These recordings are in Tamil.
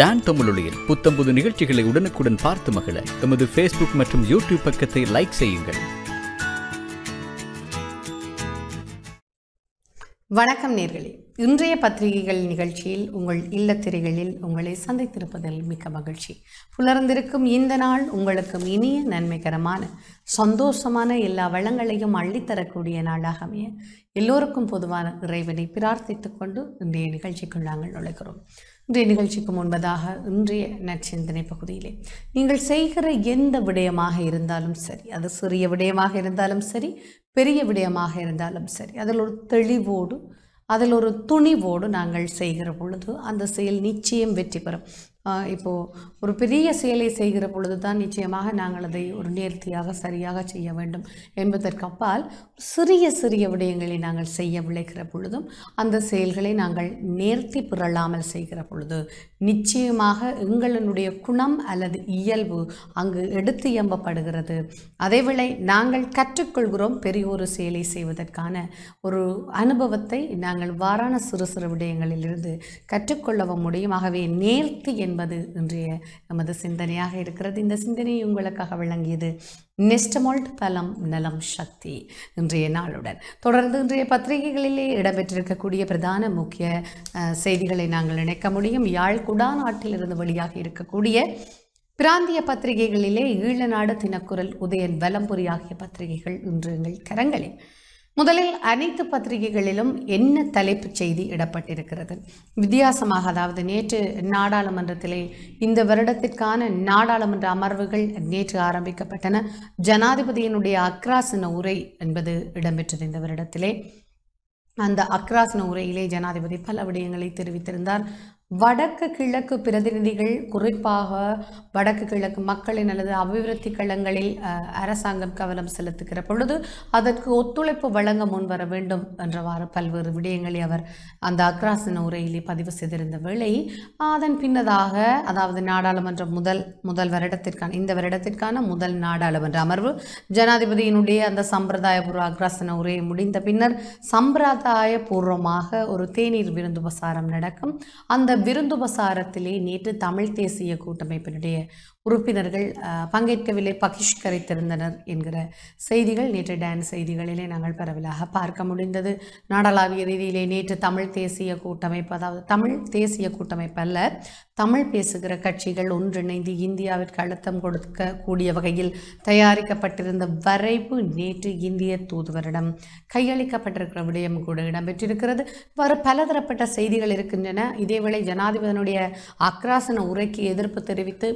டான் தமிழொலியில் புது நிகழ்ச்சிகளை உடனுக்குடன் பார்த்து மகிழ எமது ஃபேஸ்புக் மற்றும் யூடியூப் பக்கத்தை லைக் செய்யுங்கள் வணக்கம் நேர்களே இன்றைய பத்திரிகைகள் நிகழ்ச்சியில் உங்கள் இல்லத்திரைகளில் உங்களை சந்தித்திருப்பதில் மிக்க மகிழ்ச்சி புலர்ந்திருக்கும் இந்த நாள் உங்களுக்கும் இனிய நன்மைகரமான சந்தோஷமான எல்லா வளங்களையும் அள்ளித்தரக்கூடிய நாளாக அமைய எல்லோருக்கும் பொதுவான இறைவனை பிரார்த்தித்துக்கொண்டு கொண்டு இன்றைய நிகழ்ச்சிக்குள் நாங்கள் நுழைகிறோம் இன்றைய நிகழ்ச்சிக்கு முன்பதாக இன்றைய நற்சிந்தனை பகுதியிலே நீங்கள் செய்கிற எந்த விடயமாக இருந்தாலும் சரி அது சிறிய விடயமாக இருந்தாலும் சரி பெரிய விடயமாக இருந்தாலும் சரி அதில் ஒரு தெளிவோடு அதில் ஒரு துணிவோடு நாங்கள் செய்கிற பொழுது அந்த செயல் நிச்சயம் வெற்றி பெறும் இப்போது ஒரு பெரிய செயலை செய்கிற பொழுது தான் நிச்சயமாக நாங்கள் அதை ஒரு நேர்த்தியாக சரியாக செய்ய வேண்டும் என்பதற்கு அப்பால் சிறிய சிறிய விடயங்களை நாங்கள் செய்ய விளைகிற பொழுதும் அந்த செயல்களை நாங்கள் நேர்த்தி புரளாமல் செய்கிற பொழுது நிச்சயமாக எங்களுடைய குணம் அல்லது இயல்பு அங்கு எடுத்து எம்பப்படுகிறது அதேவேளை நாங்கள் கற்றுக்கொள்கிறோம் பெரிய ஒரு செயலை செய்வதற்கான ஒரு அனுபவத்தை நாங்கள் வாரான சிறு சிறு விடயங்களிலிருந்து கற்றுக்கொள்ளவும் முடியும் ஆகவே நேர்த்தி என்பது என்பது இன்றைய நமது சிந்தனையாக இருக்கிறது இந்த சிந்தனையை உங்களுக்காக விளங்கியது நெஸ்டமோல்ட் பலம் நலம் சக்தி இன்றைய நாளுடன் தொடர்ந்து இன்றைய பத்திரிகைகளிலே இடம்பெற்றிருக்கக்கூடிய பிரதான முக்கிய செய்திகளை நாங்கள் இணைக்க முடியும் யாழ் குடா நாட்டிலிருந்து வழியாக இருக்கக்கூடிய பிராந்திய பத்திரிகைகளிலே ஈழநாடு தினக்குரல் உதயன் வலம்புரி ஆகிய பத்திரிகைகள் இன்று எங்கள் கரங்களில் முதலில் அனைத்து பத்திரிகைகளிலும் என்ன தலைப்புச் செய்தி இடப்பட்டிருக்கிறது வித்தியாசமாக அதாவது நேற்று நாடாளுமன்றத்திலே இந்த வருடத்திற்கான நாடாளுமன்ற அமர்வுகள் நேற்று ஆரம்பிக்கப்பட்டன ஜனாதிபதியினுடைய அக்ராசன உரை என்பது இடம்பெற்றது இந்த வருடத்திலே அந்த அக்ராஸ்ன உரையிலே ஜனாதிபதி பல விடயங்களை தெரிவித்திருந்தார் வடக்கு கிழக்கு பிரதிநிதிகள் குறிப்பாக வடக்கு கிழக்கு மக்களின் அல்லது அபிவிருத்தி களங்களில் அரசாங்கம் கவனம் செலுத்துகிற பொழுது அதற்கு ஒத்துழைப்பு வழங்க முன்வர வேண்டும் என்றவாறு பல்வேறு விடயங்களை அவர் அந்த அக்ராசின உரையிலே பதிவு செய்திருந்த வேளை அதன் பின்னதாக அதாவது நாடாளுமன்ற முதல் முதல் வருடத்திற்கான இந்த வருடத்திற்கான முதல் நாடாளுமன்ற அமர்வு ஜனாதிபதியினுடைய அந்த சம்பிரதாயபூர்வ அக்ராசன உரையை முடிந்த பின்னர் சம்பிரதாயபூர்வமாக ஒரு தேநீர் விருந்து உபசாரம் நடக்கும் அந்த விருந்துபசாரத்திலே நேற்று தமிழ் தேசிய கூட்டமைப்பினுடைய உறுப்பினர்கள் பங்கேற்கவில்லை பகிஷ்கரித்திருந்தனர் என்கிற செய்திகள் நேற்று டான் செய்திகளிலே நாங்கள் பரவலாக பார்க்க முடிந்தது நாடளாவிய ரீதியிலே நேற்று தமிழ் தேசிய கூட்டமைப்பு அதாவது தமிழ் தேசிய கூட்டமைப்பு அல்ல தமிழ் பேசுகிற கட்சிகள் ஒன்றிணைந்து இந்தியாவிற்கு அழுத்தம் கொடுக்கக்கூடிய வகையில் தயாரிக்கப்பட்டிருந்த வரைவு நேற்று இந்திய தூதுவரிடம் கையளிக்கப்பட்டிருக்கிற விடயம் கூட இடம்பெற்றிருக்கிறது வேறு பலதரப்பட்ட செய்திகள் இருக்கின்றன இதேவேளை ஜனாதிபதியினுடைய அக்ராசன உரைக்கு எதிர்ப்பு தெரிவித்து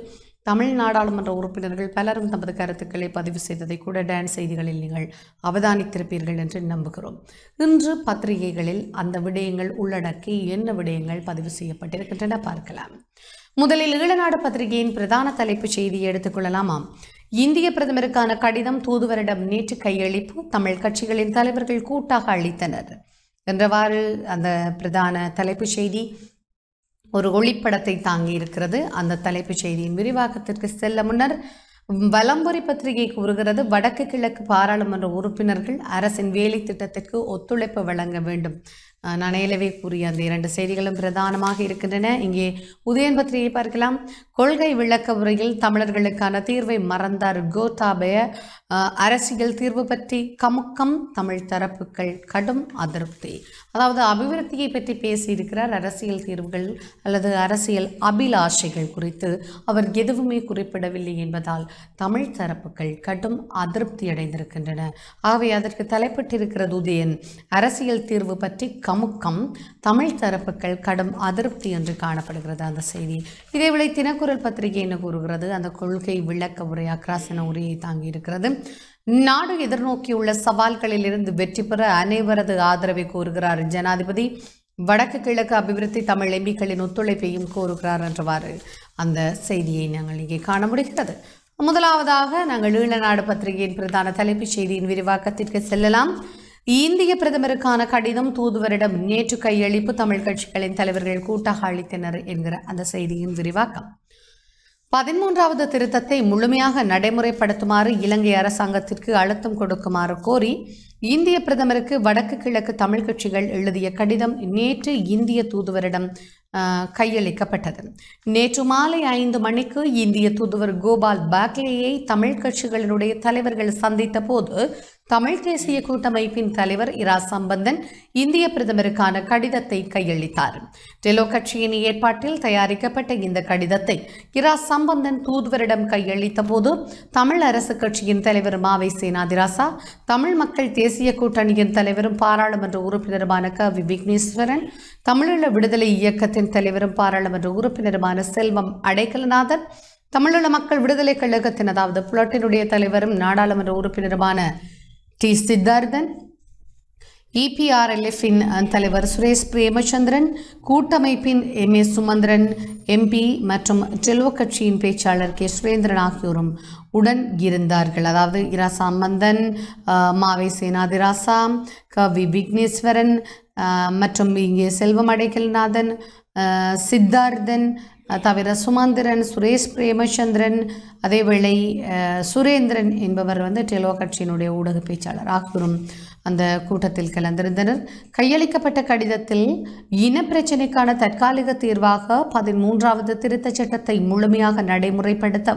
தமிழ் நாடாளுமன்ற உறுப்பினர்கள் பலரும் தமது கருத்துக்களை பதிவு செய்ததை கூட டான்ஸ் செய்திகளில் நீங்கள் அவதானித்திருப்பீர்கள் என்று நம்புகிறோம் இன்று பத்திரிகைகளில் அந்த விடயங்கள் உள்ளடக்கி என்ன விடயங்கள் பதிவு செய்யப்பட்டிருக்கின்றன பார்க்கலாம் முதலில் ஈழநாடு பத்திரிகையின் பிரதான தலைப்பு செய்தியை எடுத்துக்கொள்ளலாமாம் இந்திய பிரதமருக்கான கடிதம் தூதுவரிடம் நேற்று கையளிப்பு தமிழ் கட்சிகளின் தலைவர்கள் கூட்டாக அளித்தனர் என்றவாறு அந்த பிரதான தலைப்பு செய்தி ஒரு ஒளிப்படத்தை தாங்கி இருக்கிறது அந்த தலைப்புச் செய்தியின் விரிவாக்கத்திற்கு செல்ல முன்னர் வலம்புரி பத்திரிகை கூறுகிறது வடக்கு கிழக்கு பாராளுமன்ற உறுப்பினர்கள் அரசின் வேலை திட்டத்திற்கு ஒத்துழைப்பு வழங்க வேண்டும் நான் கூறிய அந்த இரண்டு செய்திகளும் பிரதானமாக இருக்கின்றன இங்கே உதயன் பத்திரிகை பார்க்கலாம் கொள்கை விளக்க உரையில் தமிழர்களுக்கான தீர்வை மறந்தார் கோதாபய அரசியல் தீர்வு பற்றி கமுக்கம் தமிழ் தரப்புகள் கடும் அதிருப்தி அதாவது அபிவிருத்தியை பற்றி பேசியிருக்கிறார் அரசியல் தீர்வுகள் அல்லது அரசியல் அபிலாஷைகள் குறித்து அவர் எதுவுமே குறிப்பிடவில்லை என்பதால் தமிழ் தரப்புகள் கடும் அதிருப்தி அடைந்திருக்கின்றன ஆகவே அதற்கு தலைப்பட்டிருக்கிறது உதயன் அரசியல் தீர்வு பற்றி கமுக்கம் தமிழ் தரப்புகள் கடும் அதிருப்தி என்று காணப்படுகிறது அந்த செய்தி இதேவேளை தினக்குரல் பத்திரிகை என்ன கூறுகிறது அந்த கொள்கை விளக்க உரையா கிராசன உரையை தாங்கியிருக்கிறது நாடு எதிர்நோக்கியுள்ள சவால்களில் இருந்து வெற்றி பெற அனைவரது ஆதரவை கோருகிறார் ஜனாதிபதி வடக்கு கிழக்கு அபிவிருத்தி தமிழ் எம்பிக்களின் ஒத்துழைப்பையும் கோருகிறார் என்றவாறு அந்த செய்தியை நாங்கள் இங்கே காண முடிகிறது முதலாவதாக நாங்கள் நாடு பத்திரிகையின் பிரதான தலைப்புச் செய்தியின் விரிவாக்கத்திற்கு செல்லலாம் இந்திய பிரதமருக்கான கடிதம் தூதுவரிடம் நேற்று கையளிப்பு தமிழ் கட்சிகளின் தலைவர்கள் கூட்டாக அளித்தனர் என்கிற அந்த செய்தியின் விரிவாக்கம் பதிமூன்றாவது திருத்தத்தை முழுமையாக நடைமுறைப்படுத்துமாறு இலங்கை அரசாங்கத்திற்கு அழுத்தம் கொடுக்குமாறு கோரி இந்திய பிரதமருக்கு வடக்கு கிழக்கு தமிழ் கட்சிகள் எழுதிய கடிதம் நேற்று இந்திய தூதுவரிடம் கையளிக்கப்பட்டது நேற்று மாலை ஐந்து மணிக்கு இந்திய தூதுவர் கோபால் பாக்லேயை தமிழ் கட்சிகளினுடைய தலைவர்கள் சந்தித்த போது தமிழ் தேசிய கூட்டமைப்பின் தலைவர் இரா சம்பந்தன் இந்திய பிரதமருக்கான கடிதத்தை கையளித்தார் டெலோ கட்சியின் ஏற்பாட்டில் தயாரிக்கப்பட்ட இந்த கடிதத்தை இரா சம்பந்தன் தூதுவரிடம் கையளித்த போது தமிழ் அரசு கட்சியின் தலைவர் மாவை சேனாதிராசா தமிழ் மக்கள் தேசிய கூட்டணியின் தலைவரும் பாராளுமன்ற உறுப்பினருமான க வி விக்னேஸ்வரன் தமிழீழ விடுதலை இயக்கத்தின் தலைவரும் பாராளுமன்ற உறுப்பினருமான செல்வம் அடைக்கலநாதன் தமிழீழ மக்கள் விடுதலை கழகத்தின் அதாவது புலட்டினுடைய தலைவரும் நாடாளுமன்ற உறுப்பினருமான டி சித்தார்த்தன் இபிஆர்எல்எஃபின் தலைவர் சுரேஷ் பிரேமச்சந்திரன் கூட்டமைப்பின் எம் ஏ சுமந்திரன் எம்பி மற்றும் டெலோ கட்சியின் பேச்சாளர் கே சுரேந்திரன் ஆகியோரும் உடன் இருந்தார்கள் அதாவது இரா சம்பந்தன் மாவை சேனாதிராசா கவி விக்னேஸ்வரன் மற்றும் இங்கே செல்வமடைகல்நாதன் சித்தார்த்தன் தவிர சுமந்திரன் சுரேஷ் பிரேமச்சந்திரன் அதேவேளை சுரேந்திரன் என்பவர் வந்து டெலோ கட்சியினுடைய ஊடக பேச்சாளர் ஆகியோரும் அந்த கூட்டத்தில் கலந்திருந்தனர் கையளிக்கப்பட்ட கடிதத்தில் இன பிரச்சினைக்கான தற்காலிக தீர்வாக பதிமூன்றாவது திருத்த சட்டத்தை முழுமையாக நடைமுறைப்படுத்த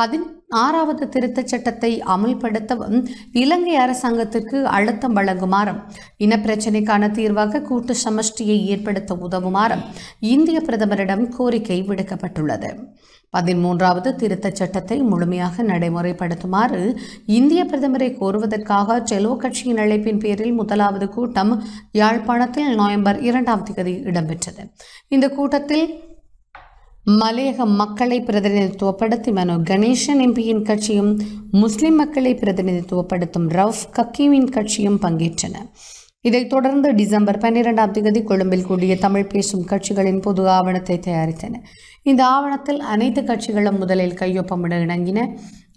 பதின் ஆறாவது திருத்தச் சட்டத்தை அமுல்படுத்தவும் இலங்கை அரசாங்கத்திற்கு அழுத்தம் வழங்குமாறும் இனப்பிரச்சினைக்கான தீர்வாக கூட்டு சமஷ்டியை ஏற்படுத்த உதவுமாறும் இந்திய பிரதமரிடம் கோரிக்கை விடுக்கப்பட்டுள்ளது பதிமூன்றாவது திருத்தச் சட்டத்தை முழுமையாக நடைமுறைப்படுத்துமாறு இந்திய பிரதமரை கோருவதற்காக செலோ கட்சியின் அழைப்பின் பேரில் முதலாவது கூட்டம் யாழ்ப்பாணத்தில் நவம்பர் இரண்டாம் தேதி இடம்பெற்றது இந்த கூட்டத்தில் மலையக மக்களை பிரதிநிதித்துவப்படுத்தி மனோ கணேசன் எம்பியின் கட்சியும் முஸ்லிம் மக்களை பிரதிநிதித்துவப்படுத்தும் ரவுஃப் கக்கீமின் கட்சியும் பங்கேற்றன இதைத் தொடர்ந்து டிசம்பர் பன்னிரெண்டாம் தேதி கொழும்பில் கூடிய தமிழ் பேசும் கட்சிகளின் பொது ஆவணத்தை தயாரித்தன இந்த ஆவணத்தில் அனைத்து கட்சிகளும் முதலில் கையொப்பமிட இணங்கின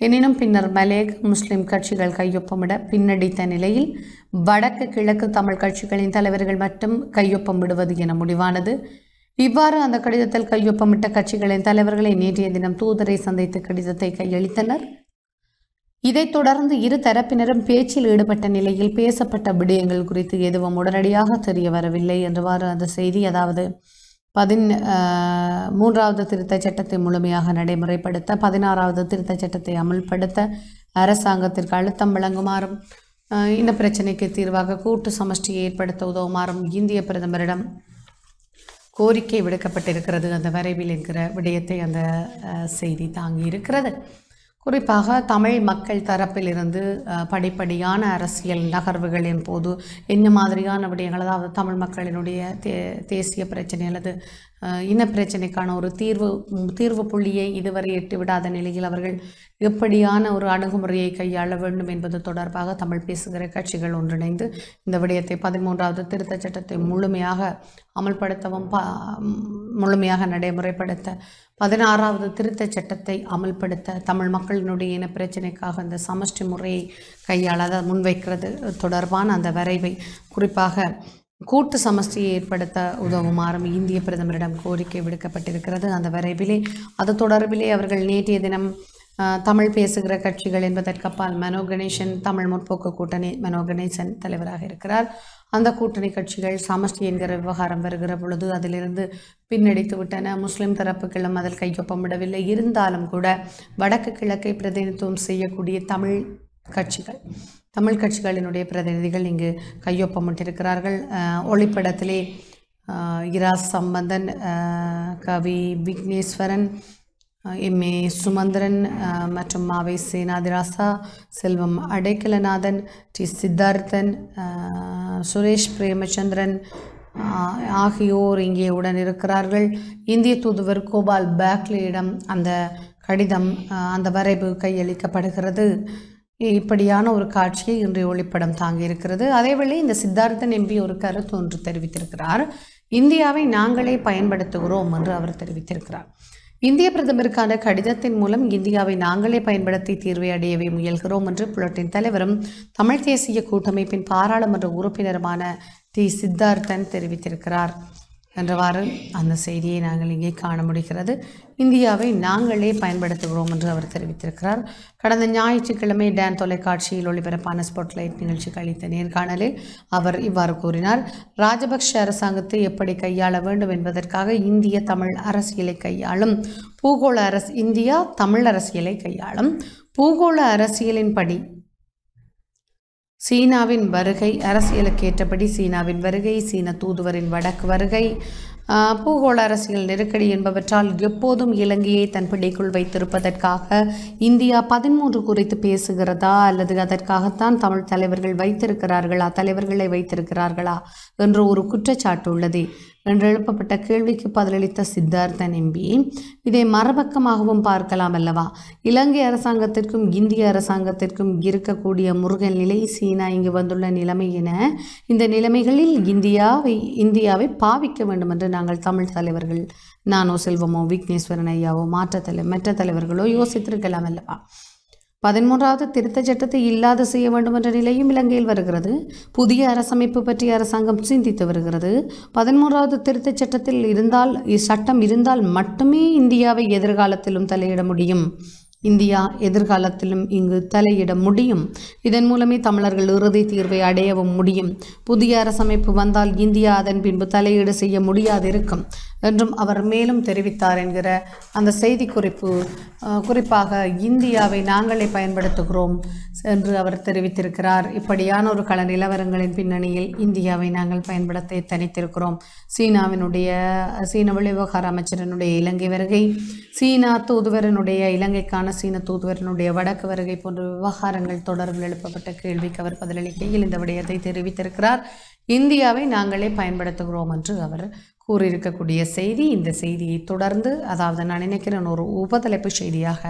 எனினும் பின்னர் மலேக் முஸ்லிம் கட்சிகள் கையொப்பமிட பின்னடித்த நிலையில் வடக்கு கிழக்கு தமிழ் கட்சிகளின் தலைவர்கள் மட்டும் கையொப்பமிடுவது என முடிவானது இவ்வாறு அந்த கடிதத்தில் கையொப்பமிட்ட கட்சிகளின் தலைவர்களை நேற்றைய தினம் தூதரை சந்தித்து கடிதத்தை கையளித்தனர் இதைத் தொடர்ந்து இரு தரப்பினரும் பேச்சில் ஈடுபட்ட நிலையில் பேசப்பட்ட விடயங்கள் குறித்து எதுவும் உடனடியாக தெரிய வரவில்லை என்றவாறு அந்த செய்தி அதாவது பதின் மூன்றாவது திருத்தச் சட்டத்தை முழுமையாக நடைமுறைப்படுத்த பதினாறாவது திருத்தச் சட்டத்தை அமல்படுத்த அரசாங்கத்திற்கு அழுத்தம் வழங்குமாறும் இந்த பிரச்சனைக்கு தீர்வாக கூட்டு சமஷ்டியை ஏற்படுத்த உதவுமாறும் இந்திய பிரதமரிடம் கோரிக்கை விடுக்கப்பட்டிருக்கிறது அந்த வரைவில் என்கிற விடயத்தை அந்த செய்தி தாங்கி இருக்கிறது குறிப்பாக தமிழ் மக்கள் தரப்பிலிருந்து படிப்படியான அரசியல் நகர்வுகளின் போது என்ன மாதிரியான விடயங்கள் அதாவது தமிழ் மக்களினுடைய தே தேசிய பிரச்சனை அல்லது இன பிரச்சனைக்கான ஒரு தீர்வு தீர்வு புள்ளியை இதுவரை எட்டுவிடாத நிலையில் அவர்கள் எப்படியான ஒரு அணுகுமுறையை கையாள வேண்டும் என்பது தொடர்பாக தமிழ் பேசுகிற கட்சிகள் ஒன்றிணைந்து இந்த விடயத்தை பதிமூன்றாவது திருத்தச் சட்டத்தை முழுமையாக அமல்படுத்தவும் முழுமையாக நடைமுறைப்படுத்த பதினாறாவது திருத்த சட்டத்தை அமல்படுத்த தமிழ் மக்களினுடைய இன பிரச்சனைக்காக அந்த சமஷ்டி முறையை கையாள அதை முன்வைக்கிறது தொடர்பான அந்த வரைவை குறிப்பாக கூட்டு சமஸ்தியை ஏற்படுத்த உதவுமாறும் இந்திய பிரதமரிடம் கோரிக்கை விடுக்கப்பட்டிருக்கிறது அந்த வரைவிலே அது தொடர்பிலே அவர்கள் நேற்றைய தினம் தமிழ் பேசுகிற கட்சிகள் என்பதற்கப்பால் மனோ கணேசன் தமிழ் முற்போக்கு கூட்டணி மனோ கணேசன் தலைவராக இருக்கிறார் அந்த கூட்டணி கட்சிகள் சமஷ்டி என்கிற விவகாரம் வருகிற பொழுது அதிலிருந்து பின்னடித்து விட்டன முஸ்லிம் தரப்புகளும் அதில் கையொப்பமிடவில்லை இருந்தாலும் கூட வடக்கு கிழக்கை பிரதிநிதித்துவம் செய்யக்கூடிய தமிழ் கட்சிகள் தமிழ் கட்சிகளினுடைய பிரதிநிதிகள் இங்கு கையொப்பமிட்டிருக்கிறார்கள் ஒளிப்படத்திலே இரா சம்பந்தன் கவி விக்னேஸ்வரன் எம்ஏ சுமந்திரன் மற்றும் மாவை சேனாதிராசா செல்வம் அடைக்கலநாதன் டி சித்தார்த்தன் சுரேஷ் பிரேமச்சந்திரன் ஆகியோர் இங்கே உடன் இருக்கிறார்கள் இந்திய தூதுவர் கோபால் பேக்லியிடம் அந்த கடிதம் அந்த வரைவு கையளிக்கப்படுகிறது இப்படியான ஒரு காட்சியை இன்றைய ஒளிப்படம் தாங்கியிருக்கிறது அதேவேளை இந்த சித்தார்த்தன் எம்பி ஒரு கருத்து ஒன்று தெரிவித்திருக்கிறார் இந்தியாவை நாங்களே பயன்படுத்துகிறோம் என்று அவர் தெரிவித்திருக்கிறார் இந்திய பிரதமருக்கான கடிதத்தின் மூலம் இந்தியாவை நாங்களே பயன்படுத்தி தீர்வை அடையவே முயல்கிறோம் என்று புலட்டின் தலைவரும் தமிழ் தேசிய கூட்டமைப்பின் பாராளுமன்ற உறுப்பினருமான டி சித்தார்த்தன் தெரிவித்திருக்கிறார் என்றவாறு அந்த செய்தியை நாங்கள் இங்கே காண முடிகிறது இந்தியாவை நாங்களே பயன்படுத்துகிறோம் என்று அவர் தெரிவித்திருக்கிறார் கடந்த ஞாயிற்றுக்கிழமை டேன் தொலைக்காட்சியில் ஒளிபரப்பான ஸ்பாட்லைட் நிகழ்ச்சிக்கு அளித்த நேர்காணலில் அவர் இவ்வாறு கூறினார் ராஜபக்ஷ அரசாங்கத்தை எப்படி கையாள வேண்டும் என்பதற்காக இந்திய தமிழ் அரசியலை கையாளும் பூகோள அரசு இந்தியா தமிழ் அரசியலை கையாளும் பூகோள அரசியலின்படி சீனாவின் வருகை அரசியலுக்கு ஏற்றபடி சீனாவின் வருகை சீன தூதுவரின் வடக்கு வருகை பூகோள அரசியல் நெருக்கடி என்பவற்றால் எப்போதும் இலங்கையை தன் பிடிக்குள் வைத்திருப்பதற்காக இந்தியா பதிமூன்று குறித்து பேசுகிறதா அல்லது அதற்காகத்தான் தமிழ் தலைவர்கள் வைத்திருக்கிறார்களா தலைவர்களை வைத்திருக்கிறார்களா என்று ஒரு குற்றச்சாட்டு உள்ளது என்று எழுப்பப்பட்ட கேள்விக்கு பதிலளித்த சித்தார்த்த எம்பி இதை மரபக்கமாகவும் பார்க்கலாம் அல்லவா இலங்கை அரசாங்கத்திற்கும் இந்திய அரசாங்கத்திற்கும் இருக்கக்கூடிய முருகன் நிலை சீனா இங்கு வந்துள்ள நிலைமை என இந்த நிலைமைகளில் இந்தியாவை இந்தியாவை பாவிக்க வேண்டும் என்று நாங்கள் தமிழ் தலைவர்கள் நானோ செல்வமோ விக்னேஸ்வரன் ஐயாவோ மாற்ற தலை மற்ற தலைவர்களோ யோசித்திருக்கலாம் அல்லவா பதிமூன்றாவது திருத்த சட்டத்தை இல்லாது செய்ய வேண்டும் என்ற நிலையும் இலங்கையில் வருகிறது புதிய அரசமைப்பு பற்றி அரசாங்கம் சிந்தித்து வருகிறது பதிமூன்றாவது திருத்த சட்டத்தில் இருந்தால் சட்டம் இருந்தால் மட்டுமே இந்தியாவை எதிர்காலத்திலும் தலையிட முடியும் இந்தியா எதிர்காலத்திலும் இங்கு தலையிட முடியும் இதன் மூலமே தமிழர்கள் இறுதி தீர்வை அடையவும் முடியும் புதிய அரசமைப்பு வந்தால் இந்தியா அதன் பின்பு தலையீடு செய்ய முடியாதிருக்கும் என்றும் அவர் மேலும் தெரிவித்தார் என்கிற அந்த செய்தி குறிப்பு குறிப்பாக இந்தியாவை நாங்களே பயன்படுத்துகிறோம் என்று அவர் தெரிவித்திருக்கிறார் இப்படியான ஒரு கள நிலவரங்களின் பின்னணியில் இந்தியாவை நாங்கள் பயன்படுத்த தனித்திருக்கிறோம் சீனாவினுடைய சீன விவகார அமைச்சரனுடைய இலங்கை வருகை சீனா தூதுவரனுடைய இலங்கைக்கான சீன தூதுவரனுடைய வடக்கு வருகை போன்ற விவகாரங்கள் தொடர்பில் எழுப்பப்பட்ட கேள்விக்கு அவர் பதிலளிக்கையில் இந்த விடயத்தை தெரிவித்திருக்கிறார் இந்தியாவை நாங்களே பயன்படுத்துகிறோம் என்று அவர் கூறியிருக்கக்கூடிய செய்தி இந்த செய்தியை தொடர்ந்து அதாவது நான் நினைக்கிறேன் ஒரு உபதலைப்பு செய்தியாக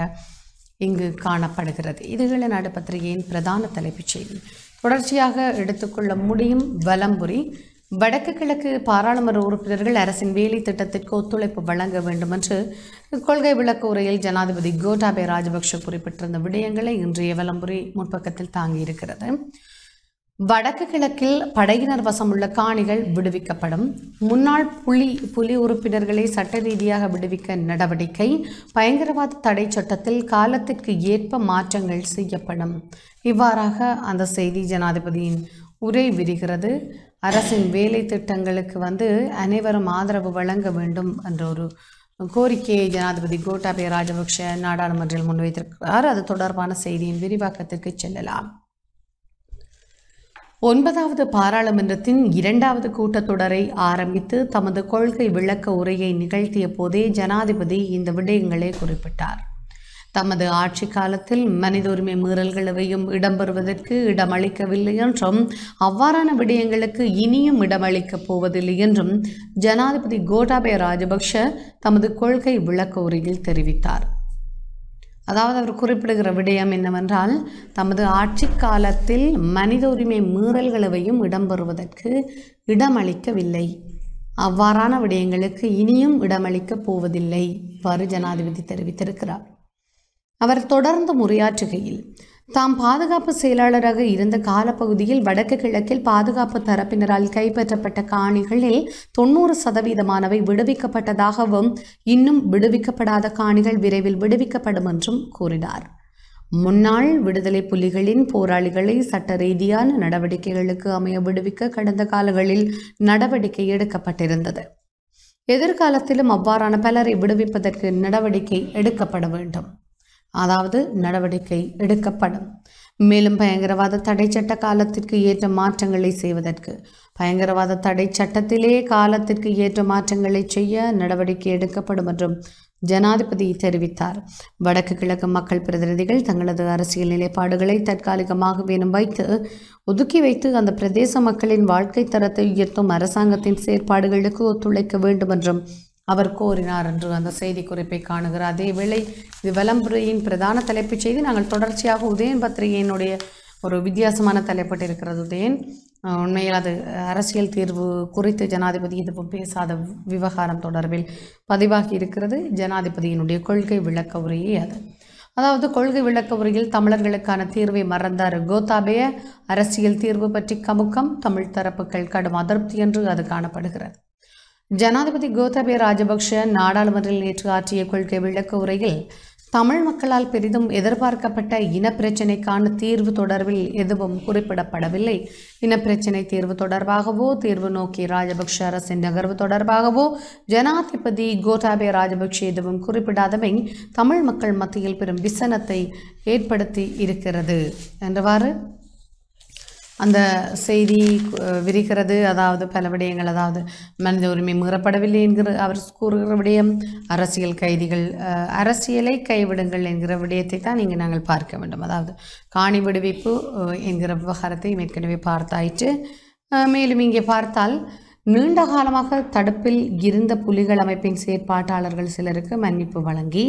இங்கு காணப்படுகிறது இதுகள நாடு பத்திரிகையின் பிரதான தலைப்புச் செய்தி தொடர்ச்சியாக எடுத்துக்கொள்ள முடியும் வலம்புரி வடக்கு கிழக்கு பாராளுமன்ற உறுப்பினர்கள் அரசின் வேலை திட்டத்திற்கு ஒத்துழைப்பு வழங்க வேண்டும் என்று கொள்கை விளக்க உரையில் ஜனாதிபதி கோட்டாபே ராஜபக்ஷ குறிப்பிட்டிருந்த விடயங்களை இன்றைய விளம்புரை முற்பக்கத்தில் தாங்கியிருக்கிறது வடக்கு கிழக்கில் படையினர் வசமுள்ள காணிகள் விடுவிக்கப்படும் முன்னாள் புலி புலி உறுப்பினர்களை சட்ட ரீதியாக விடுவிக்க நடவடிக்கை பயங்கரவாத தடை சட்டத்தில் காலத்திற்கு ஏற்ப மாற்றங்கள் செய்யப்படும் இவ்வாறாக அந்த செய்தி ஜனாதிபதியின் உரை விரிகிறது அரசின் வேலை திட்டங்களுக்கு வந்து அனைவரும் ஆதரவு வழங்க வேண்டும் என்ற ஒரு கோரிக்கையை ஜனாதிபதி கோட்டாபய ராஜபக்ஷ நாடாளுமன்றில் முன்வைத்திருக்கிறார் அது தொடர்பான செய்தியின் விரிவாக்கத்திற்கு செல்லலாம் ஒன்பதாவது பாராளுமன்றத்தின் இரண்டாவது கூட்டத்தொடரை ஆரம்பித்து தமது கொள்கை விளக்க உரையை நிகழ்த்திய போதே ஜனாதிபதி இந்த விடயங்களை குறிப்பிட்டார் தமது ஆட்சி காலத்தில் மனித உரிமை மீறல்கள் எவையும் இடம்பெறுவதற்கு இடமளிக்கவில்லை என்றும் அவ்வாறான விடயங்களுக்கு இனியும் இடமளிக்கப் போவதில்லை என்றும் ஜனாதிபதி கோட்டாபய ராஜபக்ஷ தமது கொள்கை விளக்க உரையில் தெரிவித்தார் அதாவது அவர் குறிப்பிடுகிற விடயம் என்னவென்றால் தமது ஆட்சி காலத்தில் மனித உரிமை மீறல்களவையும் இடம்பெறுவதற்கு இடமளிக்கவில்லை அவ்வாறான விடயங்களுக்கு இனியும் இடமளிக்கப் போவதில்லை இவ்வாறு ஜனாதிபதி தெரிவித்திருக்கிறார் அவர் தொடர்ந்து உரையாற்றுகையில் தாம் பாதுகாப்பு செயலாளராக இருந்த காலப்பகுதியில் வடக்கு கிழக்கில் பாதுகாப்பு தரப்பினரால் கைப்பற்றப்பட்ட காணிகளில் தொண்ணூறு சதவீதமானவை விடுவிக்கப்பட்டதாகவும் இன்னும் விடுவிக்கப்படாத காணிகள் விரைவில் விடுவிக்கப்படும் என்றும் கூறினார் முன்னாள் விடுதலை புலிகளின் போராளிகளை சட்ட ரீதியான நடவடிக்கைகளுக்கு அமைய விடுவிக்க கடந்த காலங்களில் நடவடிக்கை எடுக்கப்பட்டிருந்தது எதிர்காலத்திலும் அவ்வாறான பலரை விடுவிப்பதற்கு நடவடிக்கை எடுக்கப்பட வேண்டும் அதாவது நடவடிக்கை எடுக்கப்படும் மேலும் பயங்கரவாத தடை சட்ட காலத்திற்கு ஏற்ற மாற்றங்களை செய்வதற்கு பயங்கரவாத தடை சட்டத்திலே காலத்திற்கு ஏற்ற மாற்றங்களை செய்ய நடவடிக்கை எடுக்கப்படும் என்றும் ஜனாதிபதி தெரிவித்தார் வடக்கு கிழக்கு மக்கள் பிரதிநிதிகள் தங்களது அரசியல் நிலைப்பாடுகளை தற்காலிகமாக வேணும் வைத்து ஒதுக்கி வைத்து அந்த பிரதேச மக்களின் வாழ்க்கை தரத்தை உயர்த்தும் அரசாங்கத்தின் செயற்பாடுகளுக்கு ஒத்துழைக்க வேண்டும் என்றும் அவர் கோரினார் என்று அந்த செய்தி குறிப்பை காணுகிறார் அதே வேளை இது விளம்பரையின் பிரதான தலைப்புச் செய்தி நாங்கள் தொடர்ச்சியாக உதயன் பத்திரிகையினுடைய ஒரு வித்தியாசமான தலைப்பட்டு இருக்கிறது உதயன் உண்மையில் அது அரசியல் தீர்வு குறித்து ஜனாதிபதி இது பேசாத விவகாரம் தொடர்பில் பதிவாகி இருக்கிறது ஜனாதிபதியினுடைய கொள்கை விளக்க உரையே அது அதாவது கொள்கை விளக்க உரையில் தமிழர்களுக்கான தீர்வை மறந்தார் கோத்தாபய அரசியல் தீர்வு பற்றி கமுக்கம் தமிழ் தரப்புகள் கடும் அதிருப்தி என்று அது காணப்படுகிறது ஜனாதிபதி கோத்தபய ராஜபக்ஷ நாடாளுமன்றில் நேற்று ஆற்றிய கொள்கை விளக்க உரையில் தமிழ் மக்களால் பெரிதும் எதிர்பார்க்கப்பட்ட இனப்பிரச்சினைக்கான தீர்வு தொடர்பில் எதுவும் குறிப்பிடப்படவில்லை இனப்பிரச்சினை தீர்வு தொடர்பாகவோ தீர்வு நோக்கி ராஜபக்ஷ அரசின் நகர்வு தொடர்பாகவோ ஜனாதிபதி கோதாபய ராஜபக்ஷ எதுவும் குறிப்பிடாதவை தமிழ் மக்கள் மத்தியில் பெரும் விசனத்தை ஏற்படுத்தி இருக்கிறது என்றவாறு அந்த செய்தி விரிக்கிறது அதாவது பல விடயங்கள் அதாவது மனித உரிமை மீறப்படவில்லை என்கிற அவர் கூறுகிற விடயம் அரசியல் கைதிகள் அரசியலை கைவிடுங்கள் என்கிற விடயத்தை தான் இங்கே நாங்கள் பார்க்க வேண்டும் அதாவது காணி விடுவிப்பு என்கிற விவகாரத்தை ஏற்கனவே பார்த்தாயிற்று மேலும் இங்கே பார்த்தால் நீண்ட காலமாக தடுப்பில் இருந்த புலிகள் அமைப்பின் செயற்பாட்டாளர்கள் சிலருக்கு மன்னிப்பு வழங்கி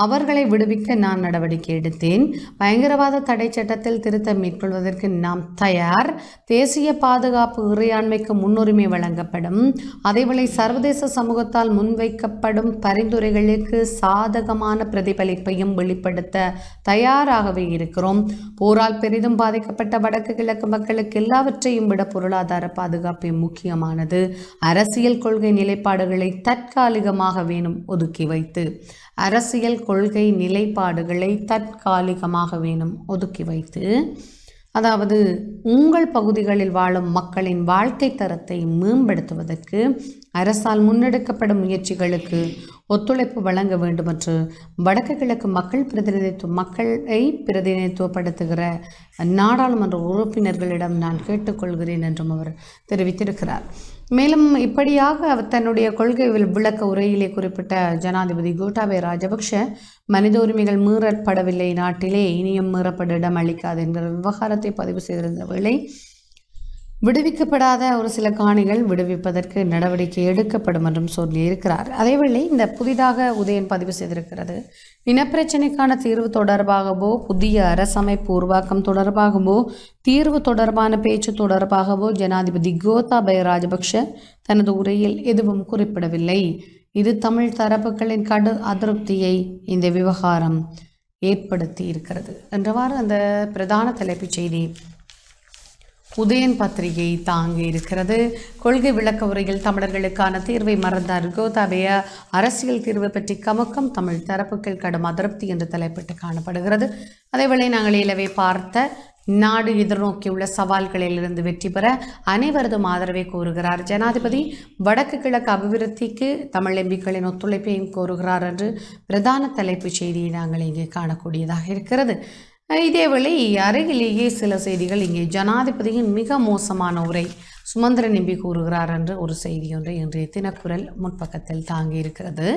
அவர்களை விடுவிக்க நான் நடவடிக்கை எடுத்தேன் பயங்கரவாத தடை சட்டத்தில் திருத்தம் மேற்கொள்வதற்கு நாம் தயார் தேசிய பாதுகாப்பு இறையாண்மைக்கு முன்னுரிமை வழங்கப்படும் அதேவேளை சர்வதேச சமூகத்தால் முன்வைக்கப்படும் பரிந்துரைகளுக்கு சாதகமான பிரதிபலிப்பையும் வெளிப்படுத்த தயாராகவே இருக்கிறோம் போரால் பெரிதும் பாதிக்கப்பட்ட வடக்கு கிழக்கு மக்களுக்கு எல்லாவற்றையும் விட பொருளாதார பாதுகாப்பு முக்கியமானது அரசியல் கொள்கை நிலைப்பாடுகளை தற்காலிகமாக வேணும் ஒதுக்கி வைத்து அரசியல் கொள்கை நிலைப்பாடுகளை தற்காலிகமாக வேணும் ஒதுக்கி வைத்து அதாவது உங்கள் பகுதிகளில் வாழும் மக்களின் வாழ்க்கை தரத்தை மேம்படுத்துவதற்கு அரசால் முன்னெடுக்கப்படும் முயற்சிகளுக்கு ஒத்துழைப்பு வழங்க வேண்டும் என்று வடக்கு கிழக்கு மக்கள் பிரதிநிதித்துவ மக்களை பிரதிநிதித்துவப்படுத்துகிற நாடாளுமன்ற உறுப்பினர்களிடம் நான் கேட்டுக்கொள்கிறேன் என்றும் அவர் தெரிவித்திருக்கிறார் மேலும் இப்படியாக தன்னுடைய கொள்கை விளக்க உரையிலே குறிப்பிட்ட ஜனாதிபதி கோட்டாபய ராஜபக்ஷ மனித உரிமைகள் மீறப்படவில்லை நாட்டிலே இனியும் மீறப்பட இடம் அளிக்காது என்ற விவகாரத்தை பதிவு செய்திருந்த வேளை விடுவிக்கப்படாத ஒரு சில காணிகள் விடுவிப்பதற்கு நடவடிக்கை எடுக்கப்படும் என்றும் சொல்லியிருக்கிறார் அதேவேளை இந்த புதிதாக உதயன் பதிவு செய்திருக்கிறது இனப்பிரச்சினைக்கான தீர்வு தொடர்பாகவோ புதிய அரசமைப்பு உருவாக்கம் தொடர்பாகவோ தீர்வு தொடர்பான பேச்சு தொடர்பாகவோ ஜனாதிபதி கோதாபய ராஜபக்ஷ தனது உரையில் எதுவும் குறிப்பிடவில்லை இது தமிழ் தரப்புகளின் கடு அதிருப்தியை இந்த விவகாரம் ஏற்படுத்தி இருக்கிறது என்றவாறு அந்த பிரதான தலைப்புச் செய்தி உதயன் பத்திரிகை தாங்கி இருக்கிறது கொள்கை விளக்க உரையில் தமிழர்களுக்கான தீர்வை மறந்தார் கோதாபய அரசியல் தீர்வு பற்றி கமுக்கம் தமிழ் தரப்புகள் கடும் அதிருப்தி என்று தலைப்பட்டு காணப்படுகிறது அதேவேளை நாங்கள் இலவை பார்த்த நாடு எதிர்நோக்கியுள்ள சவால்களிலிருந்து வெற்றி பெற அனைவரதும் ஆதரவை கோருகிறார் ஜனாதிபதி வடக்கு கிழக்கு அபிவிருத்திக்கு தமிழ் எம்பிக்களின் ஒத்துழைப்பையும் கோருகிறார் என்று பிரதான தலைப்புச் செய்தியை நாங்கள் இங்கே காணக்கூடியதாக இருக்கிறது இதேவேளை அருகிலேயே சில செய்திகள் இங்கே ஜனாதிபதியின் மிக மோசமான உரை சுமந்திர நம்பி கூறுகிறார் என்று ஒரு செய்தி ஒன்று இன்றைய தினக்குரல் முன்பக்கத்தில் தாங்கியிருக்கிறது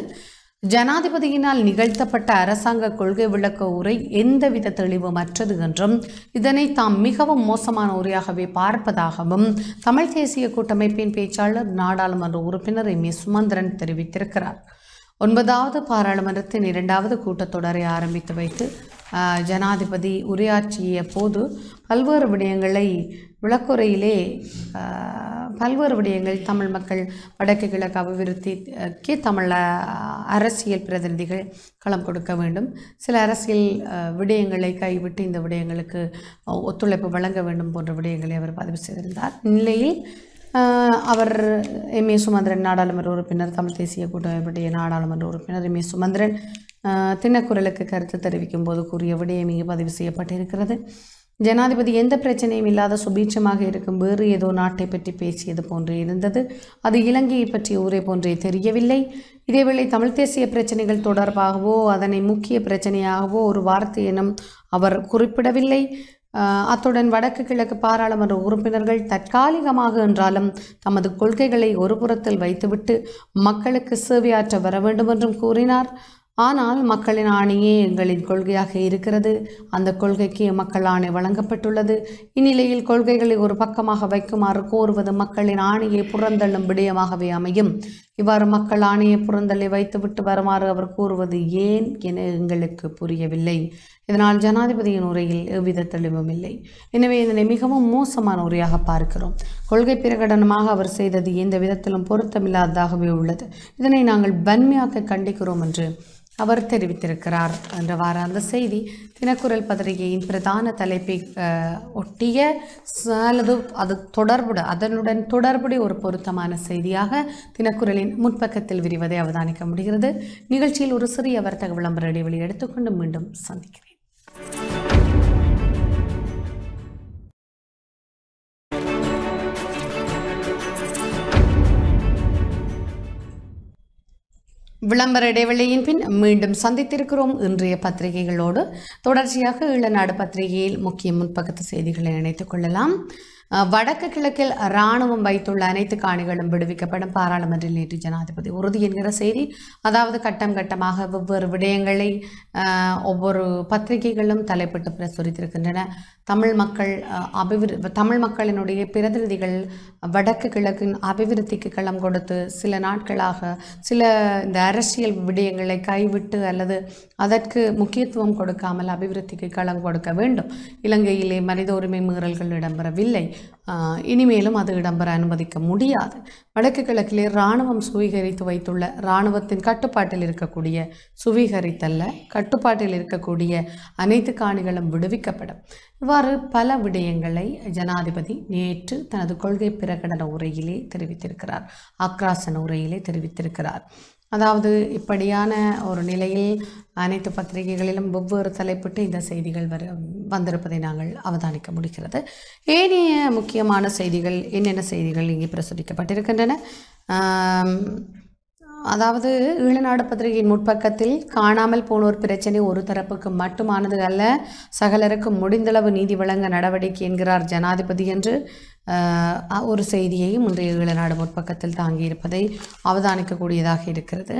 ஜனாதிபதியினால் நிகழ்த்தப்பட்ட அரசாங்க கொள்கை விளக்க உரை எந்தவித தெளிவுமற்றது என்றும் இதனை தாம் மிகவும் மோசமான உரையாகவே பார்ப்பதாகவும் தமிழ் தேசிய கூட்டமைப்பின் பேச்சாளர் நாடாளுமன்ற உறுப்பினர் எம் சுமந்திரன் தெரிவித்திருக்கிறார் ஒன்பதாவது பாராளுமன்றத்தின் இரண்டாவது கூட்டத்தொடரை ஆரம்பித்து வைத்து ஜனாதிபதி உரையாற்றிய போது பல்வேறு விடயங்களை விளக்குறையிலே பல்வேறு விடயங்கள் தமிழ் மக்கள் வடக்கு கிழக்கு அபிவிருத்திக்கு தமிழ் அரசியல் பிரதிநிதிகள் களம் கொடுக்க வேண்டும் சில அரசியல் விடயங்களை கைவிட்டு இந்த விடயங்களுக்கு ஒத்துழைப்பு வழங்க வேண்டும் போன்ற விடயங்களை அவர் பதிவு செய்திருந்தார் இந்நிலையில் அவர் எம் ஏ சுமந்திரன் நாடாளுமன்ற உறுப்பினர் தமிழ் தேசிய கூட்டமைப்புடைய நாடாளுமன்ற உறுப்பினர் எம் ஏ சுமந்திரன் தினக்குரலுக்கு கருத்து தெரிவிக்கும் போது கூறிய விடயம் இங்கு பதிவு செய்யப்பட்டிருக்கிறது ஜனாதிபதி எந்த பிரச்சனையும் இல்லாத சுபீட்சமாக இருக்கும் வேறு ஏதோ நாட்டை பற்றி பேசியது போன்றே இருந்தது அது இலங்கையை பற்றிய ஊரை போன்றே தெரியவில்லை இதேவேளை தமிழ் தேசிய பிரச்சனைகள் தொடர்பாகவோ அதனை முக்கிய பிரச்சனையாகவோ ஒரு வார்த்தை எனும் அவர் குறிப்பிடவில்லை அத்துடன் வடக்கு கிழக்கு பாராளுமன்ற உறுப்பினர்கள் தற்காலிகமாக என்றாலும் தமது கொள்கைகளை ஒருபுறத்தில் வைத்துவிட்டு மக்களுக்கு சேவையாற்ற வர வேண்டும் என்றும் கூறினார் ஆனால் மக்களின் ஆணையே எங்களின் கொள்கையாக இருக்கிறது அந்த கொள்கைக்கு மக்கள் ஆணை வழங்கப்பட்டுள்ளது இந்நிலையில் கொள்கைகளை ஒரு பக்கமாக வைக்குமாறு கோருவது மக்களின் ஆணையை புறந்தள்ளும் விடயமாகவே அமையும் இவ்வாறு மக்கள் ஆணையை புறந்தள்ளி வைத்துவிட்டு வருமாறு அவர் கூறுவது ஏன் என எங்களுக்கு புரியவில்லை இதனால் ஜனாதிபதியின் உரையில் எவ்வித தெளிவும் இல்லை எனவே இதனை மிகவும் மோசமான உரையாக பார்க்கிறோம் கொள்கை பிரகடனமாக அவர் செய்தது எந்த விதத்திலும் பொருத்தமில்லாததாகவே உள்ளது இதனை நாங்கள் வன்மையாக கண்டிக்கிறோம் என்று அவர் தெரிவித்திருக்கிறார் வார அந்த செய்தி தினக்குரல் பத்திரிகையின் பிரதான தலைப்பை ஒட்டிய அல்லது அது தொடர்புட அதனுடன் தொடர்புடைய ஒரு பொருத்தமான செய்தியாக தினக்குரலின் முன்பக்கத்தில் விரிவதை அவதானிக்க முடிகிறது நிகழ்ச்சியில் ஒரு சிறிய வர்த்தக விளம்பர இடைவெளி எடுத்துக்கொண்டு மீண்டும் சந்திக்கிறேன் விளம்பர இடைவெளியின் பின் மீண்டும் சந்தித்திருக்கிறோம் இன்றைய பத்திரிகைகளோடு தொடர்ச்சியாக நாடு பத்திரிகையில் முக்கிய முன்பக்கத்து செய்திகளை நினைத்துக் கொள்ளலாம் வடக்கு கிழக்கில் இராணுவம் வைத்துள்ள அனைத்து காணிகளும் விடுவிக்கப்படும் பாராளுமன்றில் நேற்று ஜனாதிபதி உறுதி என்கிற செய்தி அதாவது கட்டம் கட்டமாக வெவ்வேறு விடயங்களை ஒவ்வொரு பத்திரிகைகளும் தலைப்பட்டு பிரசுரித்திருக்கின்றன தமிழ் மக்கள் அபிவிரு தமிழ் மக்களினுடைய பிரதிநிதிகள் வடக்கு கிழக்கின் அபிவிருத்திக்கு களம் கொடுத்து சில நாட்களாக சில இந்த அரசியல் விடயங்களை கைவிட்டு அல்லது அதற்கு முக்கியத்துவம் கொடுக்காமல் அபிவிருத்திக்கு களம் கொடுக்க வேண்டும் இலங்கையிலே மனித உரிமை மீறல்கள் இடம்பெறவில்லை இனிமேலும் அது இடம்பெற அனுமதிக்க முடியாது வடக்கு கிழக்கிலே இராணுவம் சுவீகரித்து வைத்துள்ள இராணுவத்தின் கட்டுப்பாட்டில் இருக்கக்கூடிய சுவீகரித்தல்ல கட்டுப்பாட்டில் இருக்கக்கூடிய அனைத்து காணிகளும் விடுவிக்கப்படும் இவ்வாறு பல விடயங்களை ஜனாதிபதி நேற்று தனது கொள்கை பிரகடன உரையிலே தெரிவித்திருக்கிறார் ஆக்ராசன உரையிலே தெரிவித்திருக்கிறார் அதாவது இப்படியான ஒரு நிலையில் அனைத்து பத்திரிகைகளிலும் ஒவ்வொரு தலைப்பிட்டு இந்த செய்திகள் வர வந்திருப்பதை நாங்கள் அவதானிக்க முடிகிறது ஏனைய முக்கியமான செய்திகள் என்னென்ன செய்திகள் இங்கே பிரசுரிக்கப்பட்டிருக்கின்றன அதாவது ஈழநாடு பத்திரிகையின் முற்பக்கத்தில் காணாமல் போனோர் பிரச்சனை ஒரு தரப்புக்கு மட்டுமானது அல்ல சகலருக்கும் முடிந்தளவு நீதி வழங்க நடவடிக்கை என்கிறார் ஜனாதிபதி என்று ஒரு செய்தியையும் இன்றைய ஈழநாடு முற்பக்கத்தில் தாங்கியிருப்பதை அவதானிக்கக்கூடியதாக இருக்கிறது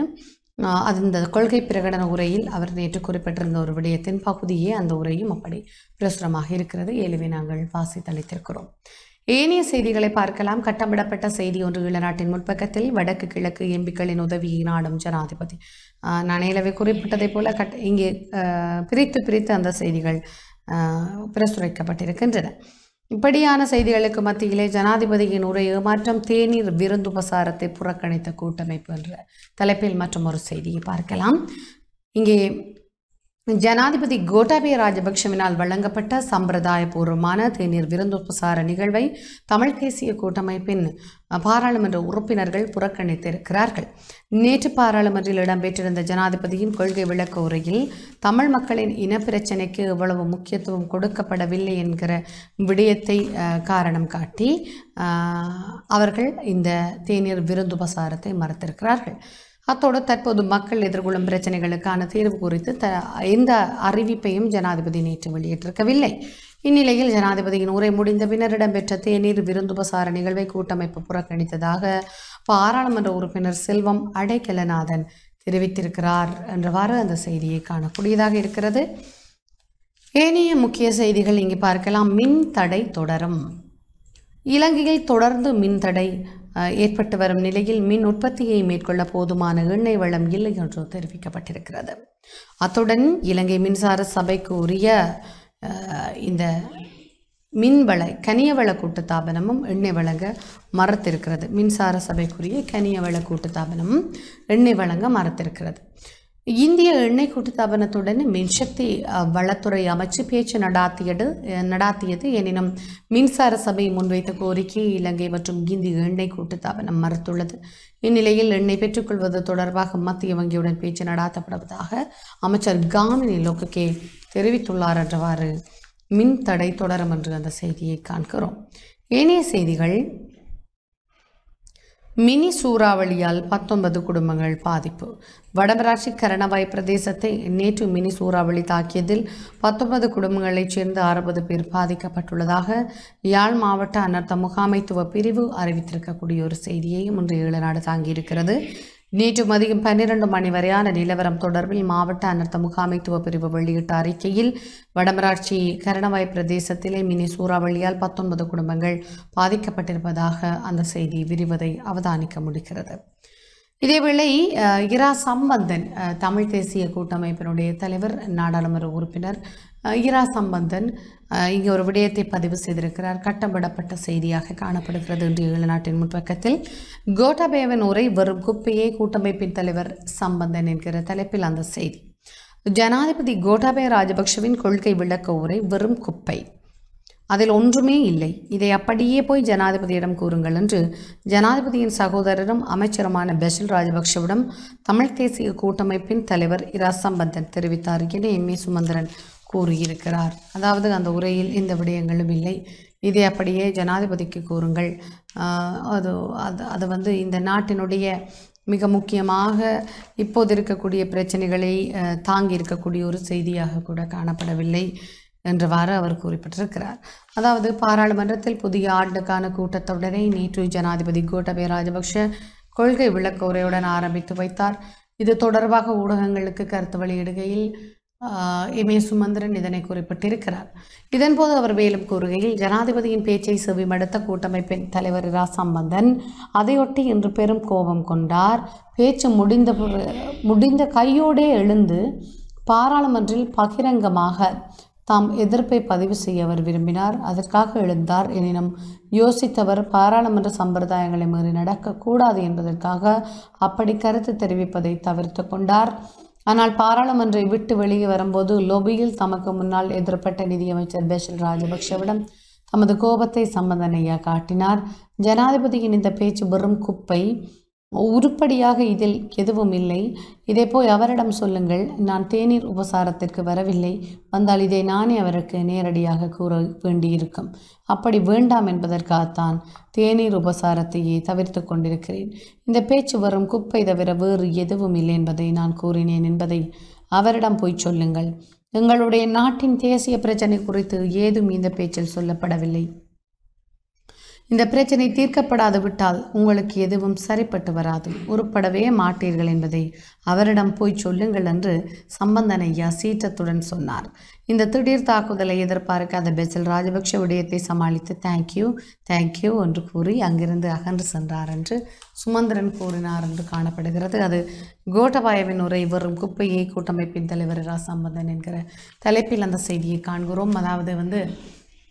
அது இந்த கொள்கை பிரகடன உரையில் அவர் நேற்று குறிப்பிட்டிருந்த ஒரு விடயத்தின் பகுதியே அந்த உரையும் அப்படி பிரசுரமாக இருக்கிறது ஏழுவே நாங்கள் வாசித்தளித்திருக்கிறோம் ஏனைய செய்திகளை பார்க்கலாம் கட்டமிடப்பட்ட செய்தி ஒன்று ஈழநாட்டின் முற்பக்கத்தில் வடக்கு கிழக்கு எம்பிக்களின் உதவி நாடும் ஜனாதிபதி நான் குறிப்பிட்டதை குறிப்பிட்டதைப் போல கட் இங்கே பிரித்து பிரித்து அந்த செய்திகள் பிரசுரிக்கப்பட்டிருக்கின்றன இப்படியான செய்திகளுக்கு மத்தியிலே ஜனாதிபதியின் உரை ஏமாற்றம் தேநீர் விருந்துபசாரத்தை புறக்கணித்த கூட்டமைப்பு என்ற தலைப்பில் மற்றும் ஒரு செய்தியை பார்க்கலாம் இங்கே ஜனாதிபதி கோட்டாபய ராஜபக்ஷவினால் வழங்கப்பட்ட சம்பிரதாயபூர்வமான தேநீர் விருந்துபசார நிகழ்வை தமிழ் தேசிய கூட்டமைப்பின் பாராளுமன்ற உறுப்பினர்கள் புறக்கணித்திருக்கிறார்கள் நேற்று பாராளுமன்றில் இடம்பெற்றிருந்த ஜனாதிபதியின் கொள்கை விளக்க உரையில் தமிழ் மக்களின் இனப்பிரச்சினைக்கு எவ்வளவு முக்கியத்துவம் கொடுக்கப்படவில்லை என்கிற விடயத்தை காரணம் காட்டி அவர்கள் இந்த தேநீர் விருந்துபசாரத்தை மறுத்திருக்கிறார்கள் அத்தோடு தற்போது மக்கள் எதிர்கொள்ளும் பிரச்சனைகளுக்கான தீர்வு குறித்து த எந்த அறிவிப்பையும் ஜனாதிபதி நேற்று வெளியிட்டிருக்கவில்லை இந்நிலையில் ஜனாதிபதியின் உரை முடிந்த பின்னர் இடம்பெற்ற தேநீர் விருந்துபசார நிகழ்வை கூட்டமைப்பு புறக்கணித்ததாக பாராளுமன்ற உறுப்பினர் செல்வம் அடைக்கலநாதன் தெரிவித்திருக்கிறார் என்றவாறு அந்த செய்தியை காணக்கூடியதாக இருக்கிறது ஏனைய முக்கிய செய்திகள் இங்கு பார்க்கலாம் மின் தடை தொடரும் இலங்கையில் தொடர்ந்து மின்தடை ஏற்பட்டு வரும் நிலையில் மின் உற்பத்தியை மேற்கொள்ள போதுமான எண்ணெய் வளம் இல்லை என்று தெரிவிக்கப்பட்டிருக்கிறது அத்துடன் இலங்கை மின்சார சபைக்கு உரிய இந்த மின்வள கனியவள கூட்டுத்தாபனமும் எண்ணெய் வழங்க மறத்திருக்கிறது மின்சார சபைக்குரிய கனியவள கூட்டுத்தாபனமும் எண்ணெய் வழங்க மறத்திருக்கிறது இந்திய எண்ணெய் கூட்டுத்தாபனத்துடன் மின்சக்தி வளத்துறை அமைச்சு பேச்சு நடாத்தியது நடாத்தியது எனினும் மின்சார சபை முன்வைத்த கோரிக்கையை இலங்கை மற்றும் இந்திய எண்ணெய் கூட்டுத்தாபனம் மறுத்துள்ளது இந்நிலையில் எண்ணெய் பெற்றுக்கொள்வது தொடர்பாக மத்திய வங்கியுடன் பேச்சு நடாத்தப்படுவதாக அமைச்சர் காமினி லோக்ககே தெரிவித்துள்ளார் என்றவாறு மின் தடை தொடரும் என்று அந்த செய்தியை காண்கிறோம் ஏனைய செய்திகள் மினி சூறாவளியால் பத்தொன்பது குடும்பங்கள் பாதிப்பு வடமராட்சி கரணவாய் பிரதேசத்தை நேற்று மினி சூறாவளி தாக்கியதில் பத்தொன்பது குடும்பங்களைச் சேர்ந்த அறுபது பேர் பாதிக்கப்பட்டுள்ளதாக யாழ் மாவட்ட அனர்த்த முகாமைத்துவ பிரிவு அறிவித்திருக்கக்கூடிய ஒரு செய்தியையும் இன்று ஏழு நாடு தாங்கியிருக்கிறது நேற்று மதியம் பன்னிரண்டு மணி வரையான நிலவரம் தொடர்பில் மாவட்ட அனர்த்த முகாமைத்துவ பிரிவு வெளியிட்ட அறிக்கையில் வடமராட்சி கரணவாய் பிரதேசத்திலே மினி சூறாவளியால் பத்தொன்பது குடும்பங்கள் பாதிக்கப்பட்டிருப்பதாக அந்த செய்தி விரிவதை அவதானிக்க முடிகிறது இதேவேளை இரா சம்பந்தன் தமிழ் தேசிய கூட்டமைப்பினுடைய தலைவர் நாடாளுமன்ற உறுப்பினர் இரா சம்பந்தன் இங்கே ஒரு விடயத்தை பதிவு செய்திருக்கிறார் கட்டமிடப்பட்ட செய்தியாக காணப்படுகிறது என்று ஏழு நாட்டின் முற்பக்கத்தில் கோட்டாபேவன் உரை வெறும் குப்பையே கூட்டமைப்பின் தலைவர் சம்பந்தன் என்கிற தலைப்பில் அந்த செய்தி ஜனாதிபதி கோட்டாபய ராஜபக்ஷவின் கொள்கை விளக்க உரை வெறும் குப்பை அதில் ஒன்றுமே இல்லை இதை அப்படியே போய் ஜனாதிபதியிடம் கூறுங்கள் என்று ஜனாதிபதியின் சகோதரரும் அமைச்சருமான பெஷல் ராஜபக்ஷவிடம் தமிழ்த் தேசிய கூட்டமைப்பின் தலைவர் இரா சம்பந்தன் தெரிவித்தார் என எம் ஏ சுமந்திரன் கூறியிருக்கிறார் அதாவது அந்த உரையில் இந்த விடயங்களும் இல்லை இதை அப்படியே ஜனாதிபதிக்கு கூறுங்கள் அது அது அது வந்து இந்த நாட்டினுடைய மிக முக்கியமாக இப்போது இருக்கக்கூடிய பிரச்சனைகளை தாங்கி இருக்கக்கூடிய ஒரு செய்தியாக கூட காணப்படவில்லை என்றவாறு அவர் குறிப்பிட்டிருக்கிறார் அதாவது பாராளுமன்றத்தில் புதிய ஆண்டுக்கான கூட்டத்தொடரை நேற்று ஜனாதிபதி கோட்டபய ராஜபக்ஷ கொள்கை விளக்க உரையுடன் ஆரம்பித்து வைத்தார் இது தொடர்பாக ஊடகங்களுக்கு கருத்து வெளியிடுகையில் எம் சுமந்திரன் இதனை குறிப்பிட்டிருக்கிறார் இதன்போது அவர் மேலும் கூறுகையில் ஜனாதிபதியின் பேச்சை செவிமடுத்த கூட்டமைப்பின் தலைவர் இரா சம்பந்தன் அதையொட்டி இன்று பெரும் கோபம் கொண்டார் பேச்சு முடிந்த முடிந்த கையோடே எழுந்து பாராளுமன்றில் பகிரங்கமாக தாம் எதிர்ப்பை பதிவு செய்ய அவர் விரும்பினார் அதற்காக எழுந்தார் எனினும் யோசித்தவர் பாராளுமன்ற சம்பிரதாயங்களை மீறி நடக்கக்கூடாது என்பதற்காக அப்படி கருத்து தெரிவிப்பதை தவிர்த்து கொண்டார் ஆனால் பாராளுமன்றை விட்டு வெளியே வரும்போது லொபியில் தமக்கு முன்னால் எதிர்ப்பட்ட நிதியமைச்சர் பேஷல் ராஜபக்ஷவிடம் தமது கோபத்தை சம்பந்தனையா காட்டினார் ஜனாதிபதியின் இந்த பேச்சு வெறும் குப்பை உருப்படியாக இதில் எதுவும் இல்லை இதை போய் அவரிடம் சொல்லுங்கள் நான் தேநீர் உபசாரத்திற்கு வரவில்லை வந்தால் இதை நானே அவருக்கு நேரடியாக கூற வேண்டியிருக்கும் அப்படி வேண்டாம் என்பதற்காகத்தான் தேநீர் உபசாரத்தையே தவிர்த்து கொண்டிருக்கிறேன் இந்த பேச்சு வரும் குப்பை தவிர வேறு எதுவும் இல்லை என்பதை நான் கூறினேன் என்பதை அவரிடம் போய் சொல்லுங்கள் எங்களுடைய நாட்டின் தேசிய பிரச்சனை குறித்து ஏதும் இந்த பேச்சில் சொல்லப்படவில்லை இந்த பிரச்சனை தீர்க்கப்படாது விட்டால் உங்களுக்கு எதுவும் சரிப்பட்டு வராது உருப்படவே மாட்டீர்கள் என்பதை அவரிடம் போய் சொல்லுங்கள் என்று சம்பந்தனையா சீற்றத்துடன் சொன்னார் இந்த திடீர் தாக்குதலை எதிர்பார்க்க அந்த பெசல் ராஜபக்ஷ விடயத்தை சமாளித்து தேங்க்யூ தேங்க்யூ என்று கூறி அங்கிருந்து அகன்று சென்றார் என்று சுமந்திரன் கூறினார் என்று காணப்படுகிறது அது கோட்டபாயவின் உரை வரும் குப்பையை கூட்டமைப்பின் தலைவர் ரா சம்பந்தன் என்கிற தலைப்பில் அந்த செய்தியை காண்கிறோம் அதாவது வந்து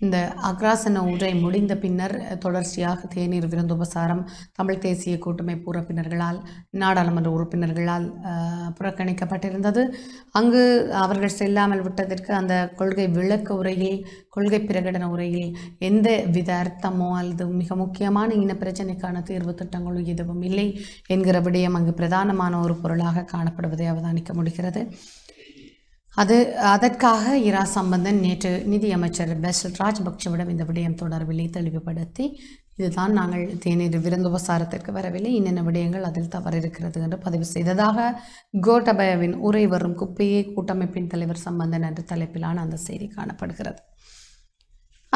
இந்த அக்ராசன உரை முடிந்த பின்னர் தொடர்ச்சியாக தேநீர் விருந்துபசாரம் தமிழ் தேசிய கூட்டமைப்பு உறுப்பினர்களால் நாடாளுமன்ற உறுப்பினர்களால் புறக்கணிக்கப்பட்டிருந்தது அங்கு அவர்கள் செல்லாமல் விட்டதற்கு அந்த கொள்கை விளக்க உரையில் கொள்கை பிரகடன உரையில் எந்த வித அர்த்தமோ அல்லது மிக முக்கியமான இன பிரச்சனைக்கான தீர்வு திட்டங்களும் எதுவும் இல்லை என்கிற விடயம் அங்கு பிரதானமான ஒரு பொருளாக காணப்படுவதை அவதானிக்க முடிகிறது அது அதற்காக இரா சம்பந்தன் நேற்று நிதியமைச்சர் பெஸ்ட் ராஜபக்சவிடம் இந்த விடயம் தொடர்பிலே தெளிவுபடுத்தி இதுதான் நாங்கள் தேநீர் உபசாரத்திற்கு வரவில்லை என்னென்ன விடயங்கள் அதில் தவறு இருக்கிறது என்று பதிவு செய்ததாக கோட்டபயவின் உரை வரும் குப்பையே கூட்டமைப்பின் தலைவர் சம்பந்தன் என்ற தலைப்பிலான அந்த செய்தி காணப்படுகிறது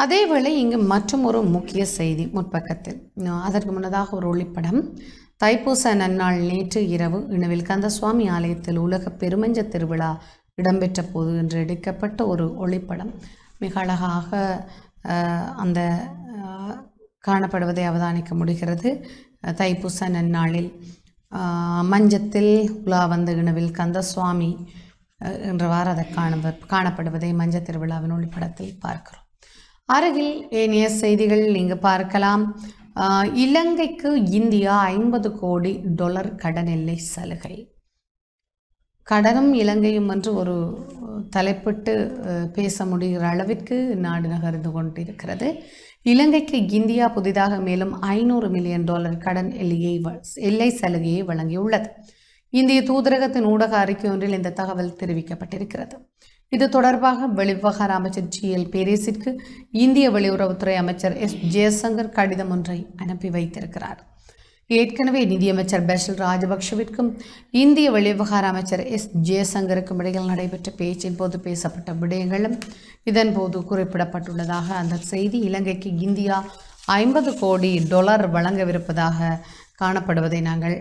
அதேவேளை இங்கு மற்றும் ஒரு முக்கிய செய்தி முற்பக்கத்தில் அதற்கு முன்னதாக ஒரு ஒளிப்படம் தைப்பூச நன்னாள் நேற்று இரவு இணவில் கந்தசுவாமி ஆலயத்தில் உலக பெருமஞ்ச திருவிழா இடம்பெற்ற போது என்று எடுக்கப்பட்ட ஒரு ஒளிப்படம் மிக அழகாக அந்த காணப்படுவதை அவதானிக்க முடிகிறது தைப்பூச நன்னாளில் மஞ்சத்தில் உலா வந்த இணவில் கந்தசுவாமி என்றவாறு அதை காண காணப்படுவதை மஞ்ச திருவிழாவின் ஒளிப்படத்தில் பார்க்கிறோம் அருகில் ஏனைய செய்திகள் நீங்கள் பார்க்கலாம் இலங்கைக்கு இந்தியா ஐம்பது கோடி டொலர் கடனில்லை சலுகை கடனும் இலங்கையும் என்று ஒரு தலைப்பட்டு பேச முடிகிற அளவிற்கு நாடு நகர்ந்து கொண்டிருக்கிறது இலங்கைக்கு இந்தியா புதிதாக மேலும் ஐநூறு மில்லியன் டாலர் கடன் எல்லையை எல்லை சலுகையை வழங்கியுள்ளது இந்திய தூதரகத்தின் ஊடக அறிக்கை ஒன்றில் இந்த தகவல் தெரிவிக்கப்பட்டிருக்கிறது இது தொடர்பாக வெளிவகார அமைச்சர் ஜி எல் பேரேசிற்கு இந்திய வெளியுறவுத்துறை அமைச்சர் எஸ் ஜெயசங்கர் கடிதம் ஒன்றை அனுப்பி வைத்திருக்கிறார் ஏற்கனவே நிதியமைச்சர் பஷல் ராஜபக்ஷவிற்கும் இந்திய வெளிவிவகார அமைச்சர் எஸ் ஜெயசங்கருக்கும் இடையில் நடைபெற்ற பேச்சின் போது பேசப்பட்ட விடயங்களும் இதன்போது குறிப்பிடப்பட்டுள்ளதாக அந்த செய்தி இலங்கைக்கு இந்தியா ஐம்பது கோடி டொலர் வழங்கவிருப்பதாக காணப்படுவதை நாங்கள்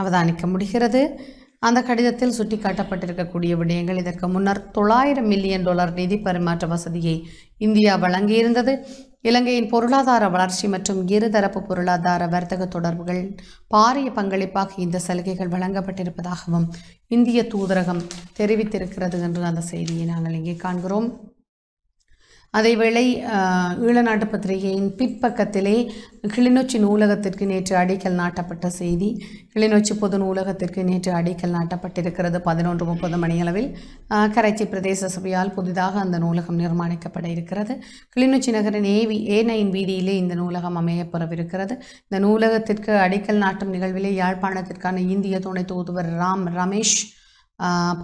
அவதானிக்க முடிகிறது அந்த கடிதத்தில் சுட்டிக்காட்டப்பட்டிருக்கக்கூடிய விடயங்கள் இதற்கு முன்னர் தொள்ளாயிரம் மில்லியன் டாலர் நிதி பரிமாற்ற வசதியை இந்தியா வழங்கியிருந்தது இலங்கையின் பொருளாதார வளர்ச்சி மற்றும் இருதரப்பு பொருளாதார வர்த்தக தொடர்புகள் பாரிய பங்களிப்பாக இந்த சலுகைகள் வழங்கப்பட்டிருப்பதாகவும் இந்திய தூதரகம் தெரிவித்திருக்கிறது என்று அந்த செய்தியை நாங்கள் இங்கே காண்கிறோம் அதேவேளை நாட்டு பத்திரிகையின் பிற்பக்கத்திலே கிளிநொச்சி நூலகத்திற்கு நேற்று அடிக்கல் நாட்டப்பட்ட செய்தி கிளிநொச்சி பொது நூலகத்திற்கு நேற்று அடிக்கல் நாட்டப்பட்டிருக்கிறது பதினொன்று முப்பது மணியளவில் கரைச்சி பிரதேச சபையால் புதிதாக அந்த நூலகம் நிர்மாணிக்கப்பட இருக்கிறது கிளிநொச்சி நகரின் ஏவி ஏ நைன் வீதியிலே இந்த நூலகம் அமையப்பெறவிருக்கிறது இந்த நூலகத்திற்கு அடிக்கல் நாட்டும் நிகழ்விலே யாழ்ப்பாணத்திற்கான இந்திய துணை தூதுவர் ராம் ரமேஷ்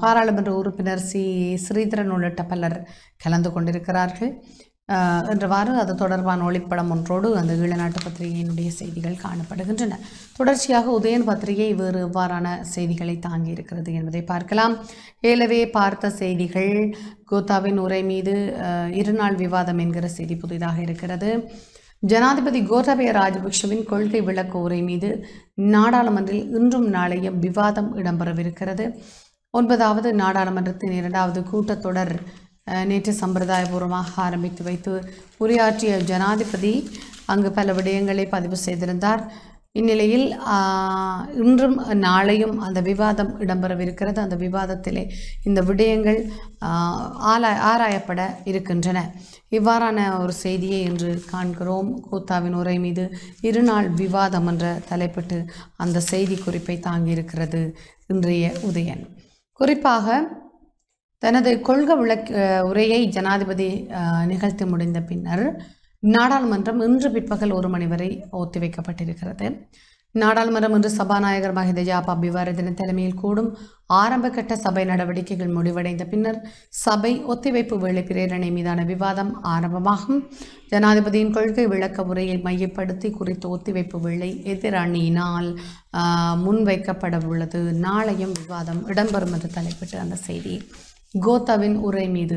பாராளுமன்ற உறுப்பினர் சி ஸ்ரீதரன் உள்ளிட்ட பலர் கலந்து கொண்டிருக்கிறார்கள் என்றவாறு அது தொடர்பான ஒளிப்படம் ஒன்றோடு அந்த ஈழநாட்டு பத்திரிகையினுடைய செய்திகள் காணப்படுகின்றன தொடர்ச்சியாக உதயன் பத்திரிகை வேறு எவ்வாறான செய்திகளை தாங்கி இருக்கிறது என்பதை பார்க்கலாம் ஏலவே பார்த்த செய்திகள் கோத்தாவின் உரை மீது இருநாள் விவாதம் என்கிற செய்தி புதிதாக இருக்கிறது ஜனாதிபதி கோத்தபய ராஜபக்ஷவின் கொள்கை விளக்க உரை மீது நாடாளுமன்றில் இன்றும் நாளையும் விவாதம் இடம்பெறவிருக்கிறது ஒன்பதாவது நாடாளுமன்றத்தின் இரண்டாவது கூட்டத்தொடர் நேற்று சம்பிரதாயபூர்வமாக ஆரம்பித்து வைத்து உரையாற்றிய ஜனாதிபதி அங்கு பல விடயங்களை பதிவு செய்திருந்தார் இந்நிலையில் இன்றும் நாளையும் அந்த விவாதம் இடம்பெறவிருக்கிறது அந்த விவாதத்திலே இந்த விடயங்கள் ஆலா ஆராயப்பட இருக்கின்றன இவ்வாறான ஒரு செய்தியை இன்று காண்கிறோம் கூத்தாவின் உரை மீது இருநாள் விவாதம் என்ற தலைப்பட்டு அந்த செய்தி குறிப்பை தாங்கியிருக்கிறது இன்றைய உதயன் குறிப்பாக தனது கொள்கை விளக்க உரையை ஜனாதிபதி நிகழ்த்தி முடிந்த பின்னர் நாடாளுமன்றம் இன்று பிற்பகல் ஒரு மணி வரை ஒத்திவைக்கப்பட்டிருக்கிறது நாடாளுமன்றம் இன்று சபாநாயகர் மஹித ஜாபா தின தலைமையில் கூடும் ஆரம்பகட்ட சபை நடவடிக்கைகள் முடிவடைந்த பின்னர் சபை ஒத்திவைப்பு வேலை பிரேரணை மீதான விவாதம் ஆரம்பமாகும் ஜனாதிபதியின் கொள்கை விளக்க உரையை மையப்படுத்தி குறித்த ஒத்திவைப்பு வேலை எதிரணியினால் முன்வைக்கப்பட உள்ளது நாளையும் விவாதம் இடம்பெறும் என்று தலைப்பிட்டு அந்த செய்தி கோத்தாவின் உரை மீது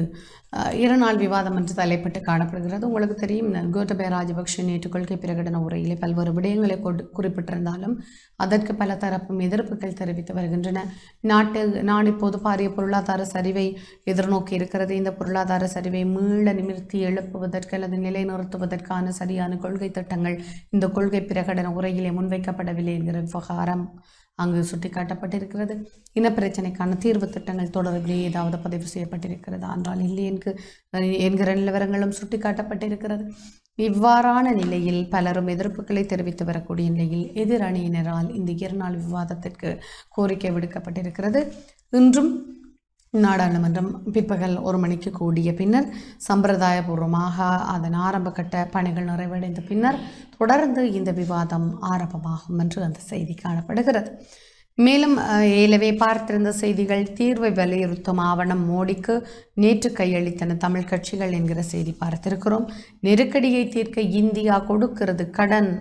இரு நாள் விவாதம் என்று தலைப்பட்டு காணப்படுகிறது உங்களுக்கு தெரியும் கோட்டபய ராஜபக்ஷ நேற்று கொள்கை பிரகடன உரையிலே பல்வேறு விடயங்களை குறிப்பிட்டிருந்தாலும் அதற்கு பல தரப்பும் எதிர்ப்புகள் தெரிவித்து வருகின்றன நாட்டு நாடு இப்போது பாரிய பொருளாதார சரிவை எதிர்நோக்கி இருக்கிறது இந்த பொருளாதார சரிவை மீள நிமிர்த்தி எழுப்புவதற்கு அல்லது நிலைநிறுத்துவதற்கான சரியான கொள்கை திட்டங்கள் இந்த கொள்கை பிரகடன உரையிலே முன்வைக்கப்படவில்லை என்கிற விவகாரம் அங்கு சுட்டிக்காட்டப்பட்டிருக்கிறது இனப்பிரச்சனைக்கான தீர்வு திட்டங்கள் தொடர்பில் ஏதாவது பதிவு செய்யப்பட்டிருக்கிறது ஆனால் இல்லை என்கிற நிலவரங்களும் சுட்டிக்காட்டப்பட்டிருக்கிறது இவ்வாறான நிலையில் பலரும் எதிர்ப்புகளை தெரிவித்து வரக்கூடிய நிலையில் எதிரணியினரால் இந்த இருநாள் விவாதத்திற்கு கோரிக்கை விடுக்கப்பட்டிருக்கிறது இன்றும் நாடாளுமன்றம் பிற்பகல் ஒரு மணிக்கு கூடிய பின்னர் சம்பிரதாயபூர்வமாக அதன் ஆரம்ப கட்ட பணிகள் நிறைவடைந்த பின்னர் தொடர்ந்து இந்த விவாதம் ஆரம்பமாகும் என்று அந்த செய்தி காணப்படுகிறது மேலும் ஏலவே பார்த்திருந்த செய்திகள் தீர்வை வலியுறுத்தும் ஆவணம் மோடிக்கு நேற்று கையளித்தன தமிழ் கட்சிகள் என்கிற செய்தி பார்த்திருக்கிறோம் நெருக்கடியை தீர்க்க இந்தியா கொடுக்கிறது கடன்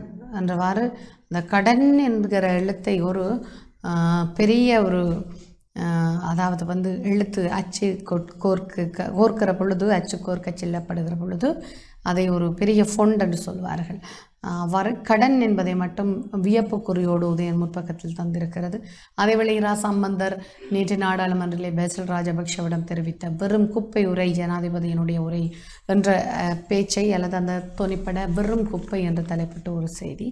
என்றவாறு அந்த கடன் என்கிற எழுத்தை ஒரு பெரிய ஒரு அதாவது வந்து எழுத்து அச்சு கோர்க்கு கோர்க்கிற பொழுது அச்சு கோர்க்க செல்லப்படுகிற பொழுது அதை ஒரு பெரிய ஃபொண்ட் என்று சொல்வார்கள் வர கடன் என்பதை மட்டும் வியப்பு குறியோடு உதயன் முற்பக்கத்தில் தந்திருக்கிறது அதேவேளை இரா சம்பந்தர் நேற்று நாடாளுமன்றிலே பேசல் ராஜபக்ஷவிடம் தெரிவித்த வெறும் குப்பை உரை ஜனாதிபதியினுடைய உரை என்ற பேச்சை அல்லது அந்த துணிப்பட வெறும் குப்பை என்று தலைப்பட்ட ஒரு செய்தி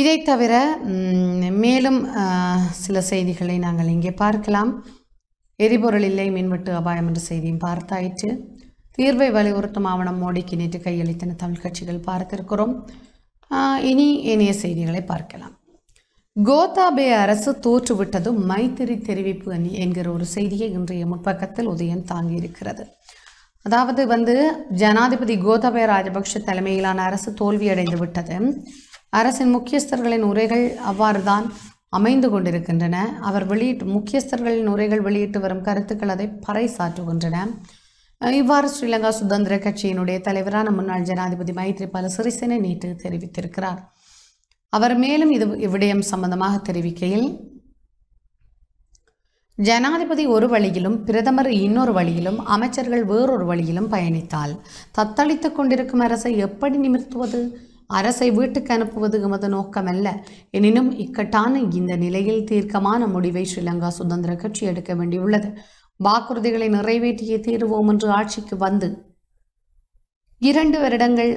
இதை தவிர மேலும் சில செய்திகளை நாங்கள் இங்கே பார்க்கலாம் எரிபொருள் இல்லை மின்வெட்டு அபாயம் என்ற செய்தியும் பார்த்தாயிற்று தீர்வை வலியுறுத்தும் ஆவணம் மோடிக்கு நேற்று கையளித்தன தமிழ் கட்சிகள் பார்த்திருக்கிறோம் இனி இனிய செய்திகளை பார்க்கலாம் கோதாபே அரசு தோற்றுவிட்டது மைத்திரி தெரிவிப்பு என்கிற ஒரு செய்தியை இன்றைய முற்பக்கத்தில் உதயம் தாங்கியிருக்கிறது அதாவது வந்து ஜனாதிபதி கோதாபய ராஜபக்ஷ தலைமையிலான அரசு தோல்வியடைந்து விட்டது அரசின் முக்கியஸ்தர்களின் உரைகள் அவ்வாறு தான் அமைந்து கொண்டிருக்கின்றன அவர் வெளியிட்டு முக்கியஸ்தர்களின் உரைகள் வெளியிட்டு வரும் கருத்துக்கள் அதை பறை சாற்றுகின்றன இவ்வாறு ஸ்ரீலங்கா சுதந்திர கட்சியினுடைய தலைவரான முன்னாள் ஜனாதிபதி மைத்ரிபால சிறிசேன நேற்று தெரிவித்திருக்கிறார் அவர் மேலும் இது இவ்விடயம் சம்பந்தமாக தெரிவிக்கையில் ஜனாதிபதி ஒரு வழியிலும் பிரதமர் இன்னொரு வழியிலும் அமைச்சர்கள் வேறொரு வழியிலும் பயணித்தால் தத்தளித்துக் கொண்டிருக்கும் அரசை எப்படி நிமிர்த்துவது அரசை வீட்டுக்கு அனுப்புவது எமது நோக்கமல்ல எனினும் இக்கட்டான இந்த நிலையில் தீர்க்கமான முடிவை ஸ்ரீலங்கா சுதந்திர கட்சி எடுக்க வேண்டியுள்ளது வாக்குறுதிகளை நிறைவேற்றிய தீருவோம் என்று ஆட்சிக்கு வந்து இரண்டு வருடங்கள்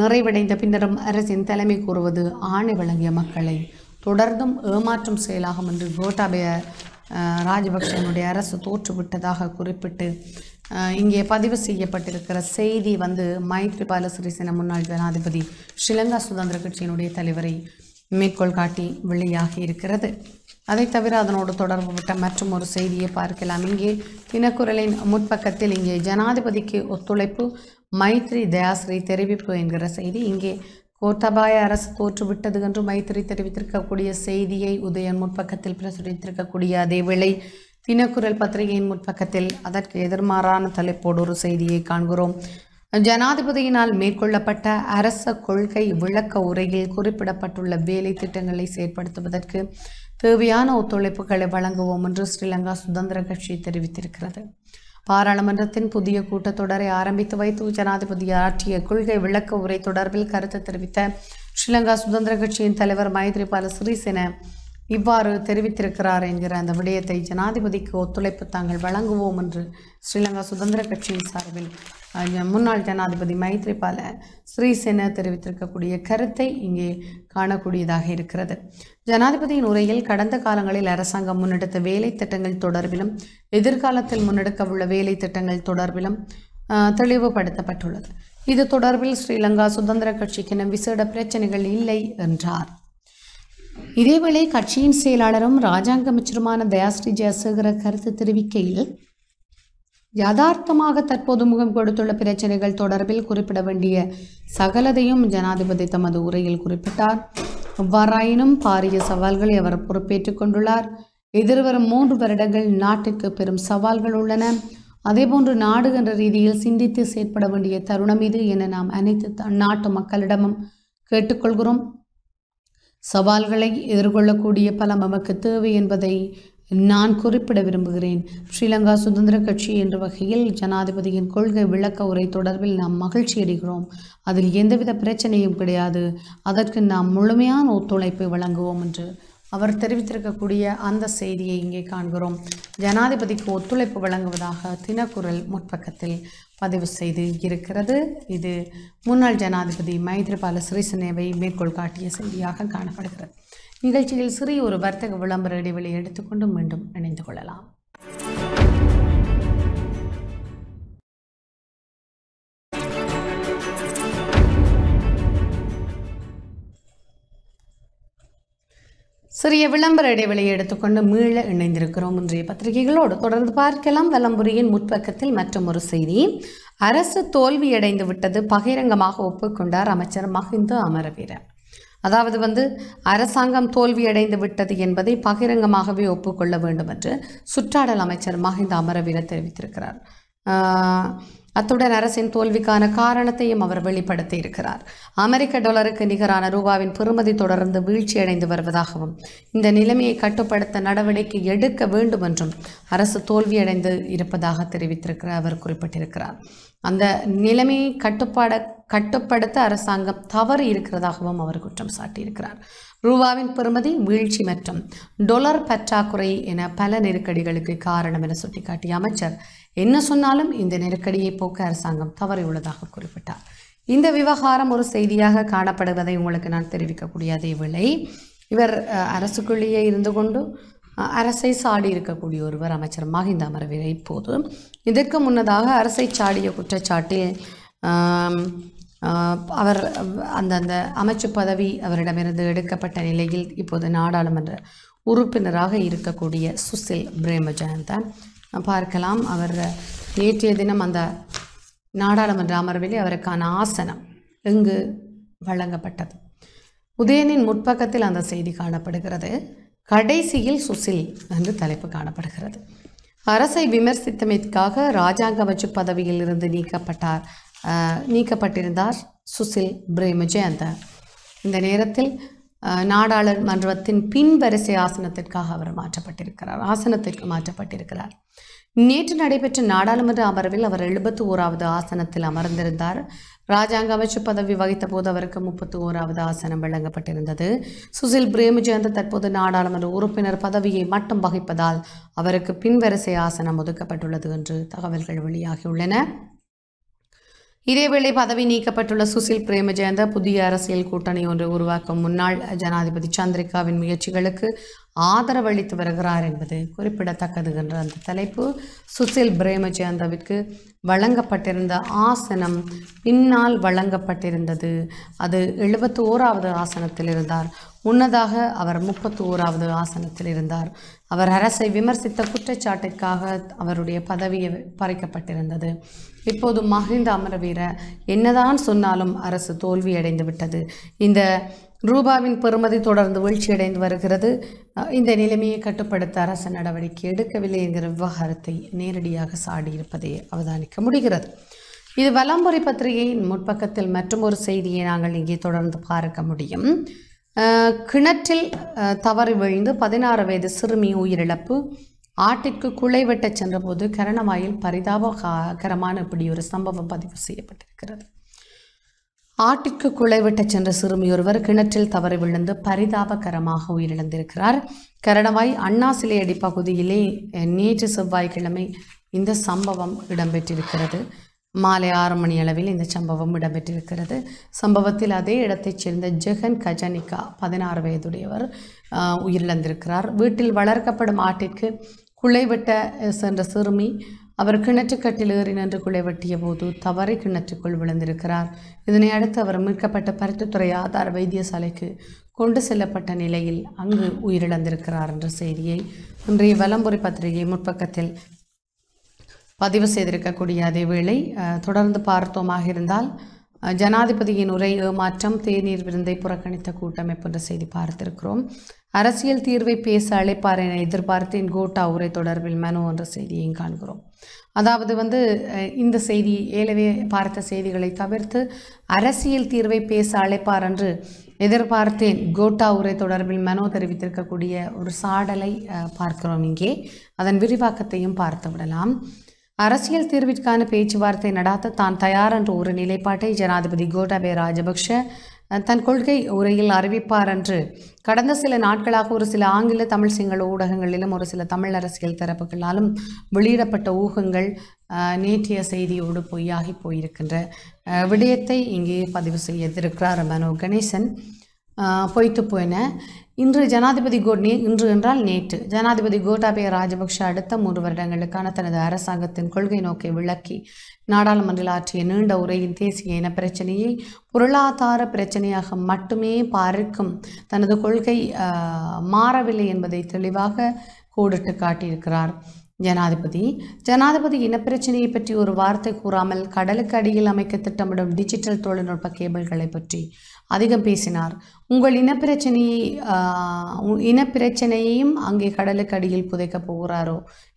நிறைவடைந்த பின்னரும் அரசின் தலைமை கூறுவது ஆணை வழங்கிய மக்களை தொடர்ந்தும் ஏமாற்றும் செயலாகும் என்று கோட்டாபய ராஜபக்சனுடைய அரசு தோற்றுவிட்டதாக குறிப்பிட்டு இங்கே பதிவு செய்யப்பட்டிருக்கிற செய்தி வந்து மைத்ரிபால சிறிசேன முன்னாள் ஜனாதிபதி ஸ்ரீலங்கா சுதந்திர கட்சியினுடைய தலைவரை மேற்கோள் காட்டி வெளியாகி இருக்கிறது அதை தவிர அதனோடு தொடர்பு விட்ட மற்றும் ஒரு செய்தியை பார்க்கலாம் இங்கே தினக்குரலின் முற்பக்கத்தில் இங்கே ஜனாதிபதிக்கு ஒத்துழைப்பு மைத்ரி தயாஸ்ரீ தெரிவிப்பு என்கிற செய்தி இங்கே கோட்டபாய அரசு தோற்றுவிட்டது என்று மைத்திரி தெரிவித்திருக்கக்கூடிய செய்தியை உதயன் முற்பக்கத்தில் பிரசுரித்திருக்கக்கூடிய அதே வேளை தினக்குரல் பத்திரிகையின் முற்பக்கத்தில் அதற்கு எதிர்மாறான தலைப்போடு ஒரு செய்தியை காண்கிறோம் ஜனாதிபதியினால் மேற்கொள்ளப்பட்ட அரச கொள்கை விளக்க உரையில் குறிப்பிடப்பட்டுள்ள வேலை திட்டங்களை செயற்படுத்துவதற்கு தேவையான ஒத்துழைப்புகளை வழங்குவோம் என்று ஸ்ரீலங்கா சுதந்திர கட்சி தெரிவித்திருக்கிறது பாராளுமன்றத்தின் புதிய கூட்டத்தொடரை ஆரம்பித்து வைத்து ஜனாதிபதி ஆற்றிய கொள்கை விளக்க உரை தொடர்பில் கருத்து தெரிவித்த ஸ்ரீலங்கா சுதந்திர கட்சியின் தலைவர் மைத்ரிபால சிறிசேன இவ்வாறு தெரிவித்திருக்கிறார் என்கிற அந்த விடயத்தை ஜனாதிபதிக்கு ஒத்துழைப்பு தாங்கள் வழங்குவோம் என்று ஸ்ரீலங்கா சுதந்திர கட்சியின் சார்பில் முன்னாள் ஜனாதிபதி மைத்ரிபால ஸ்ரீசேன தெரிவித்திருக்கக்கூடிய கருத்தை இங்கே காணக்கூடியதாக இருக்கிறது ஜனாதிபதியின் உரையில் கடந்த காலங்களில் அரசாங்கம் முன்னெடுத்த வேலை திட்டங்கள் தொடர்பிலும் எதிர்காலத்தில் முன்னெடுக்க உள்ள வேலை திட்டங்கள் தொடர்பிலும் தெளிவுபடுத்தப்பட்டுள்ளது இது தொடர்பில் ஸ்ரீலங்கா சுதந்திர கட்சிக்கென விசேட பிரச்சனைகள் இல்லை என்றார் இதேவேளை கட்சியின் செயலாளரும் ராஜாங்க அமைச்சருமான தயாஸ்ரீ ஜெயசேகர கருத்து தெரிவிக்கையில் யதார்த்தமாக தற்போது முகம் கொடுத்துள்ள பிரச்சனைகள் தொடர்பில் குறிப்பிட வேண்டிய சகலதையும் ஜனாதிபதி தமது உரையில் குறிப்பிட்டார் எவ்வாறாயினும் பாரிய சவால்களை அவர் பொறுப்பேற்றுக் கொண்டுள்ளார் எதிர்வரும் மூன்று வருடங்கள் நாட்டுக்கு பெரும் சவால்கள் உள்ளன அதேபோன்று நாடு என்ற ரீதியில் சிந்தித்து செயற்பட வேண்டிய தருணம் இது என நாம் அனைத்து நாட்டு மக்களிடமும் கேட்டுக்கொள்கிறோம் சவால்களை எதிர்கொள்ளக்கூடிய பலம் நமக்கு தேவை என்பதை நான் குறிப்பிட விரும்புகிறேன் ஸ்ரீலங்கா சுதந்திர கட்சி என்ற வகையில் ஜனாதிபதியின் கொள்கை விளக்க உரை தொடர்பில் நாம் மகிழ்ச்சி அடைகிறோம் அதில் எந்தவித பிரச்சனையும் கிடையாது அதற்கு நாம் முழுமையான ஒத்துழைப்பை வழங்குவோம் என்று அவர் தெரிவித்திருக்கக்கூடிய அந்த செய்தியை இங்கே காண்கிறோம் ஜனாதிபதிக்கு ஒத்துழைப்பு வழங்குவதாக தினக்குரல் முற்பக்கத்தில் பதிவு செய்து இருக்கிறது இது முன்னாள் ஜனாதிபதி மைத்ரிபால சிறிசனேவை மேற்கோள் காட்டிய செய்தியாக காணப்படுகிறது நிகழ்ச்சியில் சிறிய ஒரு வர்த்தக விளம்பர இடைவெளி எடுத்துக்கொண்டு மீண்டும் இணைந்து கொள்ளலாம் சிறிய விளம்பர இடைவெளியை எடுத்துக்கொண்டு மீள இணைந்திருக்கிறோம் இன்றைய பத்திரிகைகளோடு தொடர்ந்து பார்க்கலாம் வலம்புரியின் முற்பக்கத்தில் மற்றும் ஒரு செய்தி அரசு தோல்வியடைந்து விட்டது பகிரங்கமாக ஒப்புக்கொண்டார் அமைச்சர் மஹிந்த அமரவீர அதாவது வந்து அரசாங்கம் தோல்வியடைந்து விட்டது என்பதை பகிரங்கமாகவே ஒப்புக்கொள்ள வேண்டும் என்று சுற்றாடல் அமைச்சர் மஹிந்த அமரவீர தெரிவித்திருக்கிறார் அத்துடன் அரசின் தோல்விக்கான காரணத்தையும் அவர் வெளிப்படுத்தி இருக்கிறார் அமெரிக்க டாலருக்கு நிகரான ரூபாவின் பெறுமதி தொடர்ந்து வீழ்ச்சியடைந்து வருவதாகவும் இந்த நிலைமையை கட்டுப்படுத்த நடவடிக்கை எடுக்க வேண்டும் என்றும் அரசு தோல்வியடைந்து இருப்பதாக தெரிவித்திருக்கிற அவர் குறிப்பிட்டிருக்கிறார் அந்த நிலைமையை கட்டுப்பாட கட்டுப்படுத்த அரசாங்கம் தவறு இருக்கிறதாகவும் அவர் குற்றம் சாட்டியிருக்கிறார் ரூபாவின் பெறுமதி வீழ்ச்சி மற்றும் டொலர் பற்றாக்குறை என பல நெருக்கடிகளுக்கு காரணம் என சுட்டிக்காட்டிய அமைச்சர் என்ன சொன்னாலும் இந்த நெருக்கடியை போக்க அரசாங்கம் தவறியுள்ளதாக குறிப்பிட்டார் இந்த விவகாரம் ஒரு செய்தியாக காணப்படுவதை உங்களுக்கு நான் தெரிவிக்கக்கூடிய அதே வேளை இவர் அரசுக்குள்ளேயே இருந்து கொண்டு அரசை சாடி இருக்கக்கூடிய ஒருவர் அமைச்சர் மஹிந்த அமர்வில் இப்போது இதற்கு முன்னதாக அரசை சாடிய குற்றச்சாட்டில் அவர் அந்த அந்த அமைச்சு பதவி அவரிடமிருந்து எடுக்கப்பட்ட நிலையில் இப்போது நாடாளுமன்ற உறுப்பினராக இருக்கக்கூடிய சுசில் பிரேமஜயந்தான் பார்க்கலாம் அவர் நேற்றைய தினம் அந்த நாடாளுமன்ற அமர்வில் அவருக்கான ஆசனம் இங்கு வழங்கப்பட்டது உதயனின் முற்பக்கத்தில் அந்த செய்தி காணப்படுகிறது கடைசியில் சுசில் என்று தலைப்பு காணப்படுகிறது அரசை விமர்சித்தமைக்காக ராஜாங்க வச்சு பதவியில் இருந்து நீக்கப்பட்டார் நீக்கப்பட்டிருந்தார் சுசில் அந்த இந்த நேரத்தில் நாடாளுமன்றத்தின் பின்வரிசை ஆசனத்திற்காக அவர் மாற்றப்பட்டிருக்கிறார் ஆசனத்திற்கு மாற்றப்பட்டிருக்கிறார் நேற்று நடைபெற்ற நாடாளுமன்ற அமர்வில் அவர் எழுபத்தி ஓராவது ஆசனத்தில் அமர்ந்திருந்தார் ராஜாங்க அமைச்சு பதவி வகித்த போது அவருக்கு முப்பத்தி ஓராவது ஆசனம் வழங்கப்பட்டிருந்தது சுசில் பிரேமஜயந்த் தற்போது நாடாளுமன்ற உறுப்பினர் பதவியை மட்டும் வகிப்பதால் அவருக்கு பின்வரிசை ஆசனம் ஒதுக்கப்பட்டுள்ளது என்று தகவல்கள் வெளியாகியுள்ளன இதேவேளை பதவி நீக்கப்பட்டுள்ள சுசில் பிரேமஜெயந்த புதிய அரசியல் கூட்டணி ஒன்று உருவாக்கும் முன்னாள் ஜனாதிபதி சந்திரிகாவின் முயற்சிகளுக்கு ஆதரவு அளித்து வருகிறார் என்பது குறிப்பிடத்தக்கது என்ற அந்த தலைப்பு சுசில் பிரேமஜெயந்தவிற்கு வழங்கப்பட்டிருந்த ஆசனம் பின்னால் வழங்கப்பட்டிருந்தது அது எழுபத்தி ஓராவது ஆசனத்தில் இருந்தார் முன்னதாக அவர் முப்பத்தி ஓராவது ஆசனத்தில் இருந்தார் அவர் அரசை விமர்சித்த குற்றச்சாட்டுக்காக அவருடைய பதவியை பறிக்கப்பட்டிருந்தது இப்போது மஹிந்த அமரவீர என்னதான் சொன்னாலும் அரசு தோல்வியடைந்து விட்டது இந்த ரூபாவின் பெறுமதி தொடர்ந்து வீழ்ச்சியடைந்து வருகிறது இந்த நிலைமையை கட்டுப்படுத்த அரசு நடவடிக்கை எடுக்கவில்லை என்கிற விவகாரத்தை நேரடியாக சாடியிருப்பதை அவதானிக்க முடிகிறது இது வலம்புரி பத்திரிகையின் முற்பக்கத்தில் மற்றும் ஒரு செய்தியை நாங்கள் இங்கே தொடர்ந்து பார்க்க முடியும் கிணற்றில் தவறி விழுந்து பதினாறு வயது சிறுமி உயிரிழப்பு ஆட்டிற்கு குலை வெட்ட சென்றபோது கரணமாயில் பரிதாபகரமான இப்படி ஒரு சம்பவம் பதிவு செய்யப்பட்டிருக்கிறது ஆட்டிற்கு குழை வெட்ட சென்ற சிறுமி ஒருவர் கிணற்றில் தவறி விழுந்து பரிதாபகரமாக உயிரிழந்திருக்கிறார் கரணவாய் அண்ணா சிலை அடிப்பகுதியிலே நேற்று செவ்வாய்க்கிழமை இந்த சம்பவம் இடம்பெற்றிருக்கிறது மாலை ஆறு மணி அளவில் இந்த சம்பவம் இடம்பெற்றிருக்கிறது சம்பவத்தில் அதே இடத்தைச் சேர்ந்த ஜெகன் கஜனிகா பதினாறு வயதுடையவர் உயிரிழந்திருக்கிறார் வீட்டில் வளர்க்கப்படும் ஆட்டிற்கு குளை வெட்ட சென்ற சிறுமி அவர் கிணற்றுக்கட்டில் ஏறி நின்று குளை வெட்டிய போது தவறை கிணற்றுக்குள் விழுந்திருக்கிறார் இதனை அடுத்து அவர் மீட்கப்பட்ட பருத்தித்துறை ஆதார் வைத்தியசாலைக்கு கொண்டு செல்லப்பட்ட நிலையில் அங்கு உயிரிழந்திருக்கிறார் என்ற செய்தியை இன்றைய வலம்புரி பத்திரிகை முற்பக்கத்தில் பதிவு செய்திருக்கக்கூடிய அதே வேளை தொடர்ந்து பார்த்தோமாக இருந்தால் ஜனாதிபதியின் உரை ஏமாற்றம் தேநீர் விருந்தை புறக்கணித்த கூட்டம் என்ற செய்தி பார்த்திருக்கிறோம் அரசியல் தீர்வை பேச அழைப்பார் என எதிர்பார்த்தேன் கோட்டா உரை தொடர்பில் மனு என்ற செய்தியையும் காண்கிறோம் அதாவது வந்து இந்த செய்தி ஏலவே பார்த்த செய்திகளை தவிர்த்து அரசியல் தீர்வை பேச அழைப்பார் என்று எதிர்பார்த்தேன் கோட்டா உரை தொடர்பில் மனோ தெரிவித்திருக்கக்கூடிய ஒரு சாடலை பார்க்கிறோம் இங்கே அதன் விரிவாக்கத்தையும் பார்த்து விடலாம் அரசியல் தீர்விற்கான பேச்சுவார்த்தை நடாத்த தான் தயார் என்ற ஒரு நிலைப்பாட்டை ஜனாதிபதி கோட்டாபய ராஜபக்ஷ தன் கொள்கை உரையில் அறிவிப்பார் என்று கடந்த சில நாட்களாக ஒரு சில ஆங்கில தமிழ் சிங்கள ஊடகங்களிலும் ஒரு சில தமிழ் அரசியல் தரப்புகளாலும் வெளியிடப்பட்ட ஊகங்கள் நேற்றைய செய்தியோடு பொய்யாகி போயிருக்கின்ற விடயத்தை இங்கே பதிவு செய்திருக்கிறார் மனோ கணேசன் பொய்த்து போயின இன்று ஜனாதிபதி கோட் நே இன்று என்றால் நேற்று ஜனாதிபதி கோட்டாபய ராஜபக்ஷ அடுத்த மூன்று வருடங்களுக்கான தனது அரசாங்கத்தின் கொள்கை நோக்கை விளக்கி நாடாளுமன்றில் ஆற்றிய நீண்ட உரையின் தேசிய இன பிரச்சனையை பொருளாதார பிரச்சனையாக மட்டுமே பார்க்கும் தனது கொள்கை மாறவில்லை என்பதை தெளிவாக கோடிட்டு காட்டியிருக்கிறார் ஜனாதிபதி ஜனாதிபதி இனப்பிரச்சனையை பற்றி ஒரு வார்த்தை கூறாமல் கடலுக்கு அடியில் அமைக்க திட்டமிடும் டிஜிட்டல் தொழில்நுட்ப கேபிள்களை பற்றி அதிகம் பேசினார் உங்கள் இனப்பிரச்சனையை இனப்பிரச்சனையையும் அங்கே கடலுக்கு அடியில் புதைக்கப் போகிறாரோ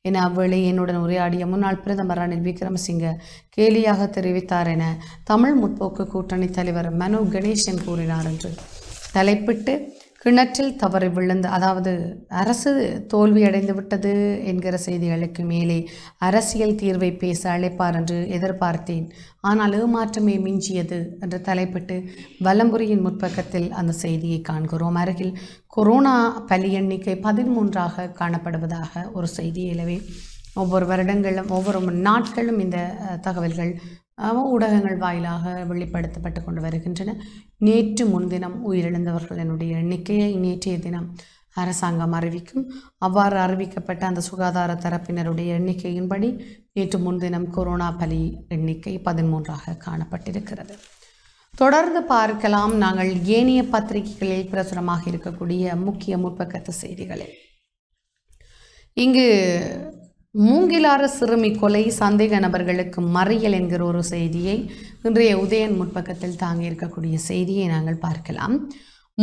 என அவ்வளே என்னுடன் உரையாடிய முன்னாள் பிரதமர் ரணில் விக்ரமசிங்க கேலியாக தெரிவித்தார் என தமிழ் முற்போக்கு கூட்டணி தலைவர் மனு கணேசன் கூறினார் என்று தலைப்பிட்டு கிணற்றில் தவறி விழுந்து அதாவது அரசு தோல்வியடைந்து விட்டது என்கிற செய்திகளுக்கு மேலே அரசியல் தீர்வை பேச அழைப்பார் என்று எதிர்பார்த்தேன் ஆனால் ஏமாற்றமே மிஞ்சியது என்று தலைப்பிட்டு வலம்புரியின் முற்பக்கத்தில் அந்த செய்தியை காண்கிறோம் அருகில் கொரோனா பலி எண்ணிக்கை பதிமூன்றாக காணப்படுவதாக ஒரு செய்தி எனவே ஒவ்வொரு வருடங்களும் ஒவ்வொரு நாட்களும் இந்த தகவல்கள் ஊடகங்கள் வாயிலாக வெளிப்படுத்தப்பட்டு கொண்டு வருகின்றன நேற்று முன்தினம் உயிரிழந்தவர்களினுடைய எண்ணிக்கையை நேற்றைய தினம் அரசாங்கம் அறிவிக்கும் அவ்வாறு அறிவிக்கப்பட்ட அந்த சுகாதார தரப்பினருடைய எண்ணிக்கையின்படி நேற்று முன்தினம் கொரோனா பலி எண்ணிக்கை பதிமூன்றாக காணப்பட்டிருக்கிறது தொடர்ந்து பார்க்கலாம் நாங்கள் ஏனைய பத்திரிகைகளில் பிரசுரமாக இருக்கக்கூடிய முக்கிய முற்பக்கத்து செய்திகளை இங்கு மூங்கிலாறு சிறுமி கொலை சந்தேக நபர்களுக்கு மறியல் என்கிற ஒரு செய்தியை இன்றைய உதயன் முற்பக்கத்தில் இருக்கக்கூடிய செய்தியை நாங்கள் பார்க்கலாம்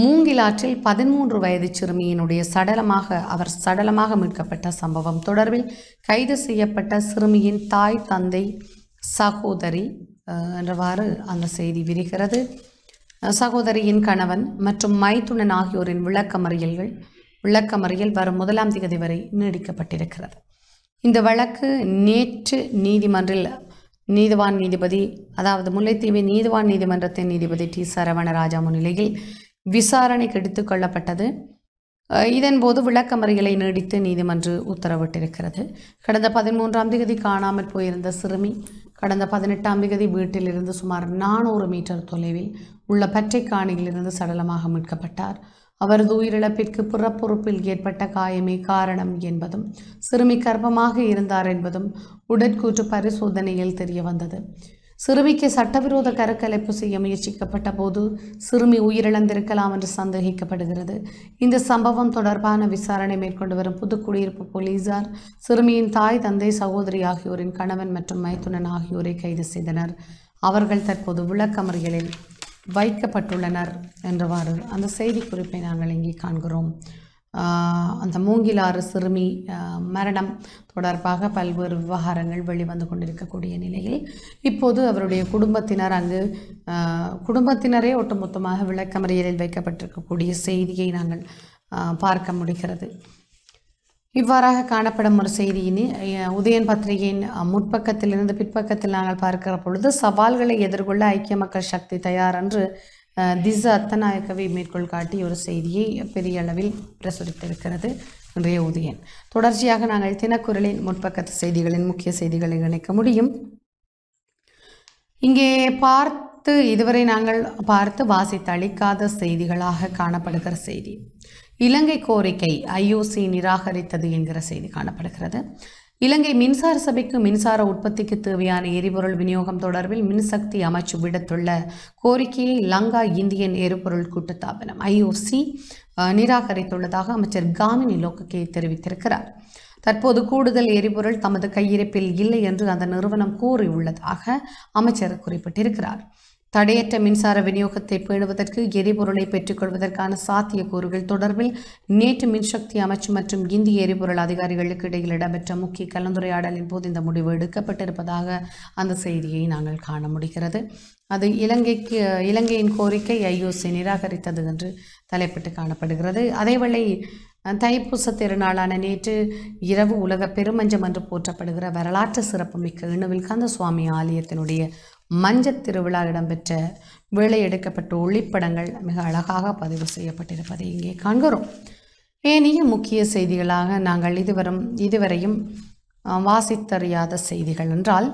மூங்கிலாற்றில் பதிமூன்று வயது சிறுமியினுடைய சடலமாக அவர் சடலமாக மீட்கப்பட்ட சம்பவம் தொடர்பில் கைது செய்யப்பட்ட சிறுமியின் தாய் தந்தை சகோதரி என்றவாறு அந்த செய்தி விரிகிறது சகோதரியின் கணவன் மற்றும் மைத்துனன் ஆகியோரின் விளக்கமறியல்கள் விளக்கமறியல் வரும் முதலாம் தேதி வரை நீடிக்கப்பட்டிருக்கிறது இந்த வழக்கு நேற்று நீதிமன்றில் நீதிவான் நீதிபதி அதாவது முல்லைத்தீவு நீதிவான் நீதிமன்றத்தின் நீதிபதி டி சரவணராஜா முன்னிலையில் விசாரணைக்கு கொள்ளப்பட்டது இதன்போது விளக்கமறிகளை நீடித்து நீதிமன்று உத்தரவிட்டிருக்கிறது கடந்த பதிமூன்றாம் தேதி காணாமல் போயிருந்த சிறுமி கடந்த பதினெட்டாம் தேதி வீட்டிலிருந்து சுமார் நானூறு மீட்டர் தொலைவில் உள்ள பற்றை காணியிலிருந்து சடலமாக மீட்கப்பட்டார் அவரது உயிரிழப்பிற்கு புறப்பொறுப்பில் ஏற்பட்ட காயமே காரணம் என்பதும் சிறுமி கர்ப்பமாக இருந்தார் என்பதும் உடற்கூற்று பரிசோதனையில் தெரிய வந்தது சிறுமிக்கு சட்டவிரோத கருக்கலைப்பு செய்ய முயற்சிக்கப்பட்ட போது சிறுமி உயிரிழந்திருக்கலாம் என்று சந்தேகிக்கப்படுகிறது இந்த சம்பவம் தொடர்பான விசாரணை மேற்கொண்டு வரும் புதுக்குடியிருப்பு போலீசார் சிறுமியின் தாய் தந்தை சகோதரி ஆகியோரின் கணவன் மற்றும் மைத்துனன் ஆகியோரை கைது செய்தனர் அவர்கள் தற்போது விளக்கமறியலில் வைக்கப்பட்டுள்ளனர் என்றவாறு அந்த செய்தி குறிப்பை நாங்கள் இங்கே காண்கிறோம் அந்த மூங்கிலாறு சிறுமி மரணம் தொடர்பாக பல்வேறு விவகாரங்கள் வெளிவந்து கொண்டிருக்கக்கூடிய நிலையில் இப்போது அவருடைய குடும்பத்தினர் அங்கு குடும்பத்தினரே ஒட்டுமொத்தமாக விளக்கமறியலில் வைக்கப்பட்டிருக்கக்கூடிய செய்தியை நாங்கள் பார்க்க முடிகிறது இவ்வாறாக காணப்படும் ஒரு செய்தியின் உதயன் பத்திரிகையின் முற்பக்கத்திலிருந்து பிற்பக்கத்தில் நாங்கள் பார்க்கிற பொழுது சவால்களை எதிர்கொள்ள ஐக்கிய மக்கள் சக்தி தயார் என்று திச அத்தநாயக்கவை மேற்கோள் காட்டி ஒரு செய்தியை பெரிய அளவில் பிரசுரித்திருக்கிறது இன்றைய உதயன் தொடர்ச்சியாக நாங்கள் தினக்குரலின் முற்பக்கத்து செய்திகளின் முக்கிய செய்திகளை இணைக்க முடியும் இங்கே பார்த்து இதுவரை நாங்கள் பார்த்து வாசித்து அளிக்காத செய்திகளாக காணப்படுகிற செய்தி இலங்கை கோரிக்கை ஐஓசி நிராகரித்தது என்கிற செய்தி காணப்படுகிறது இலங்கை மின்சார சபைக்கு மின்சார உற்பத்திக்கு தேவையான எரிபொருள் விநியோகம் தொடர்பில் மின்சக்தி அமைச்சு விடுத்துள்ள கோரிக்கையை லங்கா இந்தியன் எரிபொருள் கூட்டத்தாபனம் ஐஓசி நிராகரித்துள்ளதாக அமைச்சர் காமினி லோக்ககே தெரிவித்திருக்கிறார் தற்போது கூடுதல் எரிபொருள் தமது கையிருப்பில் இல்லை என்று அந்த நிறுவனம் கூறியுள்ளதாக அமைச்சர் குறிப்பிட்டிருக்கிறார் தடையற்ற மின்சார விநியோகத்தை பேணுவதற்கு எரிபொருளை பெற்றுக்கொள்வதற்கான சாத்தியக்கூறுகள் தொடர்பில் நேற்று மின்சக்தி அமைச்சு மற்றும் இந்திய எரிபொருள் அதிகாரிகளுக்கு இடையில் இடம்பெற்ற முக்கிய கலந்துரையாடலின் போது இந்த முடிவு எடுக்கப்பட்டிருப்பதாக அந்த செய்தியை நாங்கள் காண முடிகிறது அது இலங்கைக்கு இலங்கையின் கோரிக்கை ஐஓசி நிராகரித்தது என்று தலைப்பிட்டு காணப்படுகிறது அதேவேளை தைப்பூச திருநாளான நேற்று இரவு உலக பெருமஞ்சம் என்று போற்றப்படுகிற வரலாற்று சிறப்புமிக்க இணுவில் கந்த சுவாமி ஆலயத்தினுடைய மஞ்சத் திருவிழா இடம்பெற்ற வேலை எடுக்கப்பட்ட ஒளிப்படங்கள் மிக அழகாக பதிவு செய்யப்பட்டிருப்பதை இங்கே காண்கிறோம் ஏனைய முக்கிய செய்திகளாக நாங்கள் இதுவரும் இதுவரையும் வாசித்தறியாத செய்திகள் என்றால்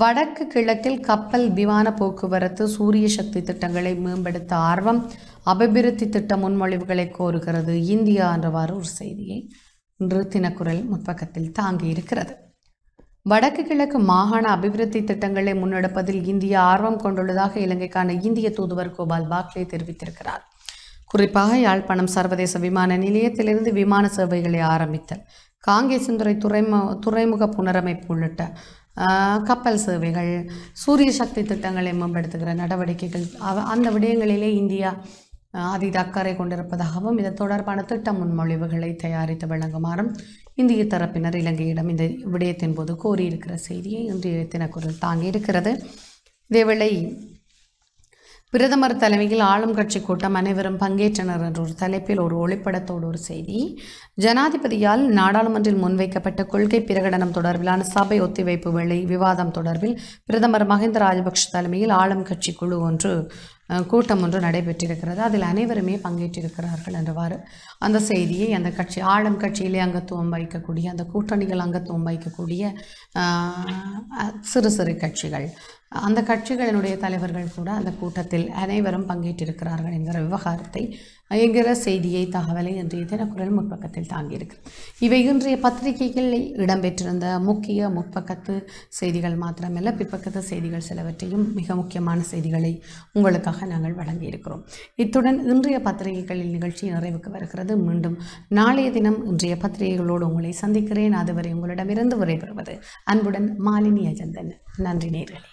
வடக்கு கிழக்கில் கப்பல் விமான போக்குவரத்து சூரிய சக்தி திட்டங்களை மேம்படுத்த ஆர்வம் அபிவிருத்தி திட்ட முன்மொழிவுகளை கோருகிறது இந்தியா என்றவாறு ஒரு செய்தியை இன்று தினக்குரல் முற்பக்கத்தில் தாங்கி இருக்கிறது வடக்கு கிழக்கு மாகாண அபிவிருத்தி திட்டங்களை முன்னெடுப்பதில் இந்தியா ஆர்வம் கொண்டுள்ளதாக இலங்கைக்கான இந்திய தூதுவர் கோபால் பாக்லே தெரிவித்திருக்கிறார் குறிப்பாக யாழ்ப்பாணம் சர்வதேச விமான நிலையத்திலிருந்து விமான சேவைகளை ஆரம்பித்தல் காங்கேசந்துறை துறைமு துறைமுக புனரமைப்பு உள்ளிட்ட கப்பல் சேவைகள் சூரிய சக்தி திட்டங்களை மேம்படுத்துகிற நடவடிக்கைகள் அந்த விடயங்களிலே இந்தியா அதீத அக்கறை கொண்டிருப்பதாகவும் இது தொடர்பான திட்ட முன்மொழிவுகளை தயாரித்து வழங்குமாறும் இந்திய தரப்பினர் இலங்கையிடம் இந்த விடயத்தின் போது கோரியிருக்கிற செய்தியை இன்றைய தினக்குரல் தாங்கியிருக்கிறது இதேவேளை பிரதமர் தலைமையில் ஆளும் கட்சி கூட்டம் அனைவரும் பங்கேற்றனர் என்ற ஒரு தலைப்பில் ஒரு ஒளிப்படத்தோடு ஒரு செய்தி ஜனாதிபதியால் நாடாளுமன்றில் முன்வைக்கப்பட்ட கொள்கை பிரகடனம் தொடர்பிலான சபை ஒத்திவைப்பு வேலை விவாதம் தொடர்பில் பிரதமர் மஹிந்த ராஜபக்ஷ தலைமையில் ஆளும் கட்சி குழு ஒன்று கூட்டம் ஒன்று நடைபெற்றிருக்கிறது அதில் அனைவருமே பங்கேற்றிருக்கிறார்கள் என்றவாறு அந்த செய்தியை அந்த கட்சி ஆளும் கட்சியிலே அங்கத்துவம் வகிக்கக்கூடிய அந்த கூட்டணிகள் அங்கத்துவம் வகிக்கக்கூடிய சிறு சிறு கட்சிகள் அந்த கட்சிகளினுடைய தலைவர்கள் கூட அந்த கூட்டத்தில் அனைவரும் பங்கேற்றிருக்கிறார்கள் என்கிற விவகாரத்தை என்கிற செய்தியை தகவலை இன்றைய தினக்குரல் முற்பக்கத்தில் தாங்கியிருக்கு இவை இன்றைய பத்திரிகைகளில் இடம்பெற்றிருந்த முக்கிய முற்பக்கத்து செய்திகள் மாத்திரமல்ல பிற்பக்கத்து செய்திகள் சிலவற்றையும் மிக முக்கியமான செய்திகளை உங்களுக்காக நாங்கள் வழங்கியிருக்கிறோம் இத்துடன் இன்றைய பத்திரிகைகளில் நிகழ்ச்சி நிறைவுக்கு வருகிறது மீண்டும் நாளைய தினம் இன்றைய பத்திரிகைகளோடு உங்களை சந்திக்கிறேன் அதுவரை உங்களிடமிருந்து உரைபெறுவது அன்புடன் மாலினி அஜந்தன் நன்றி நேர்களே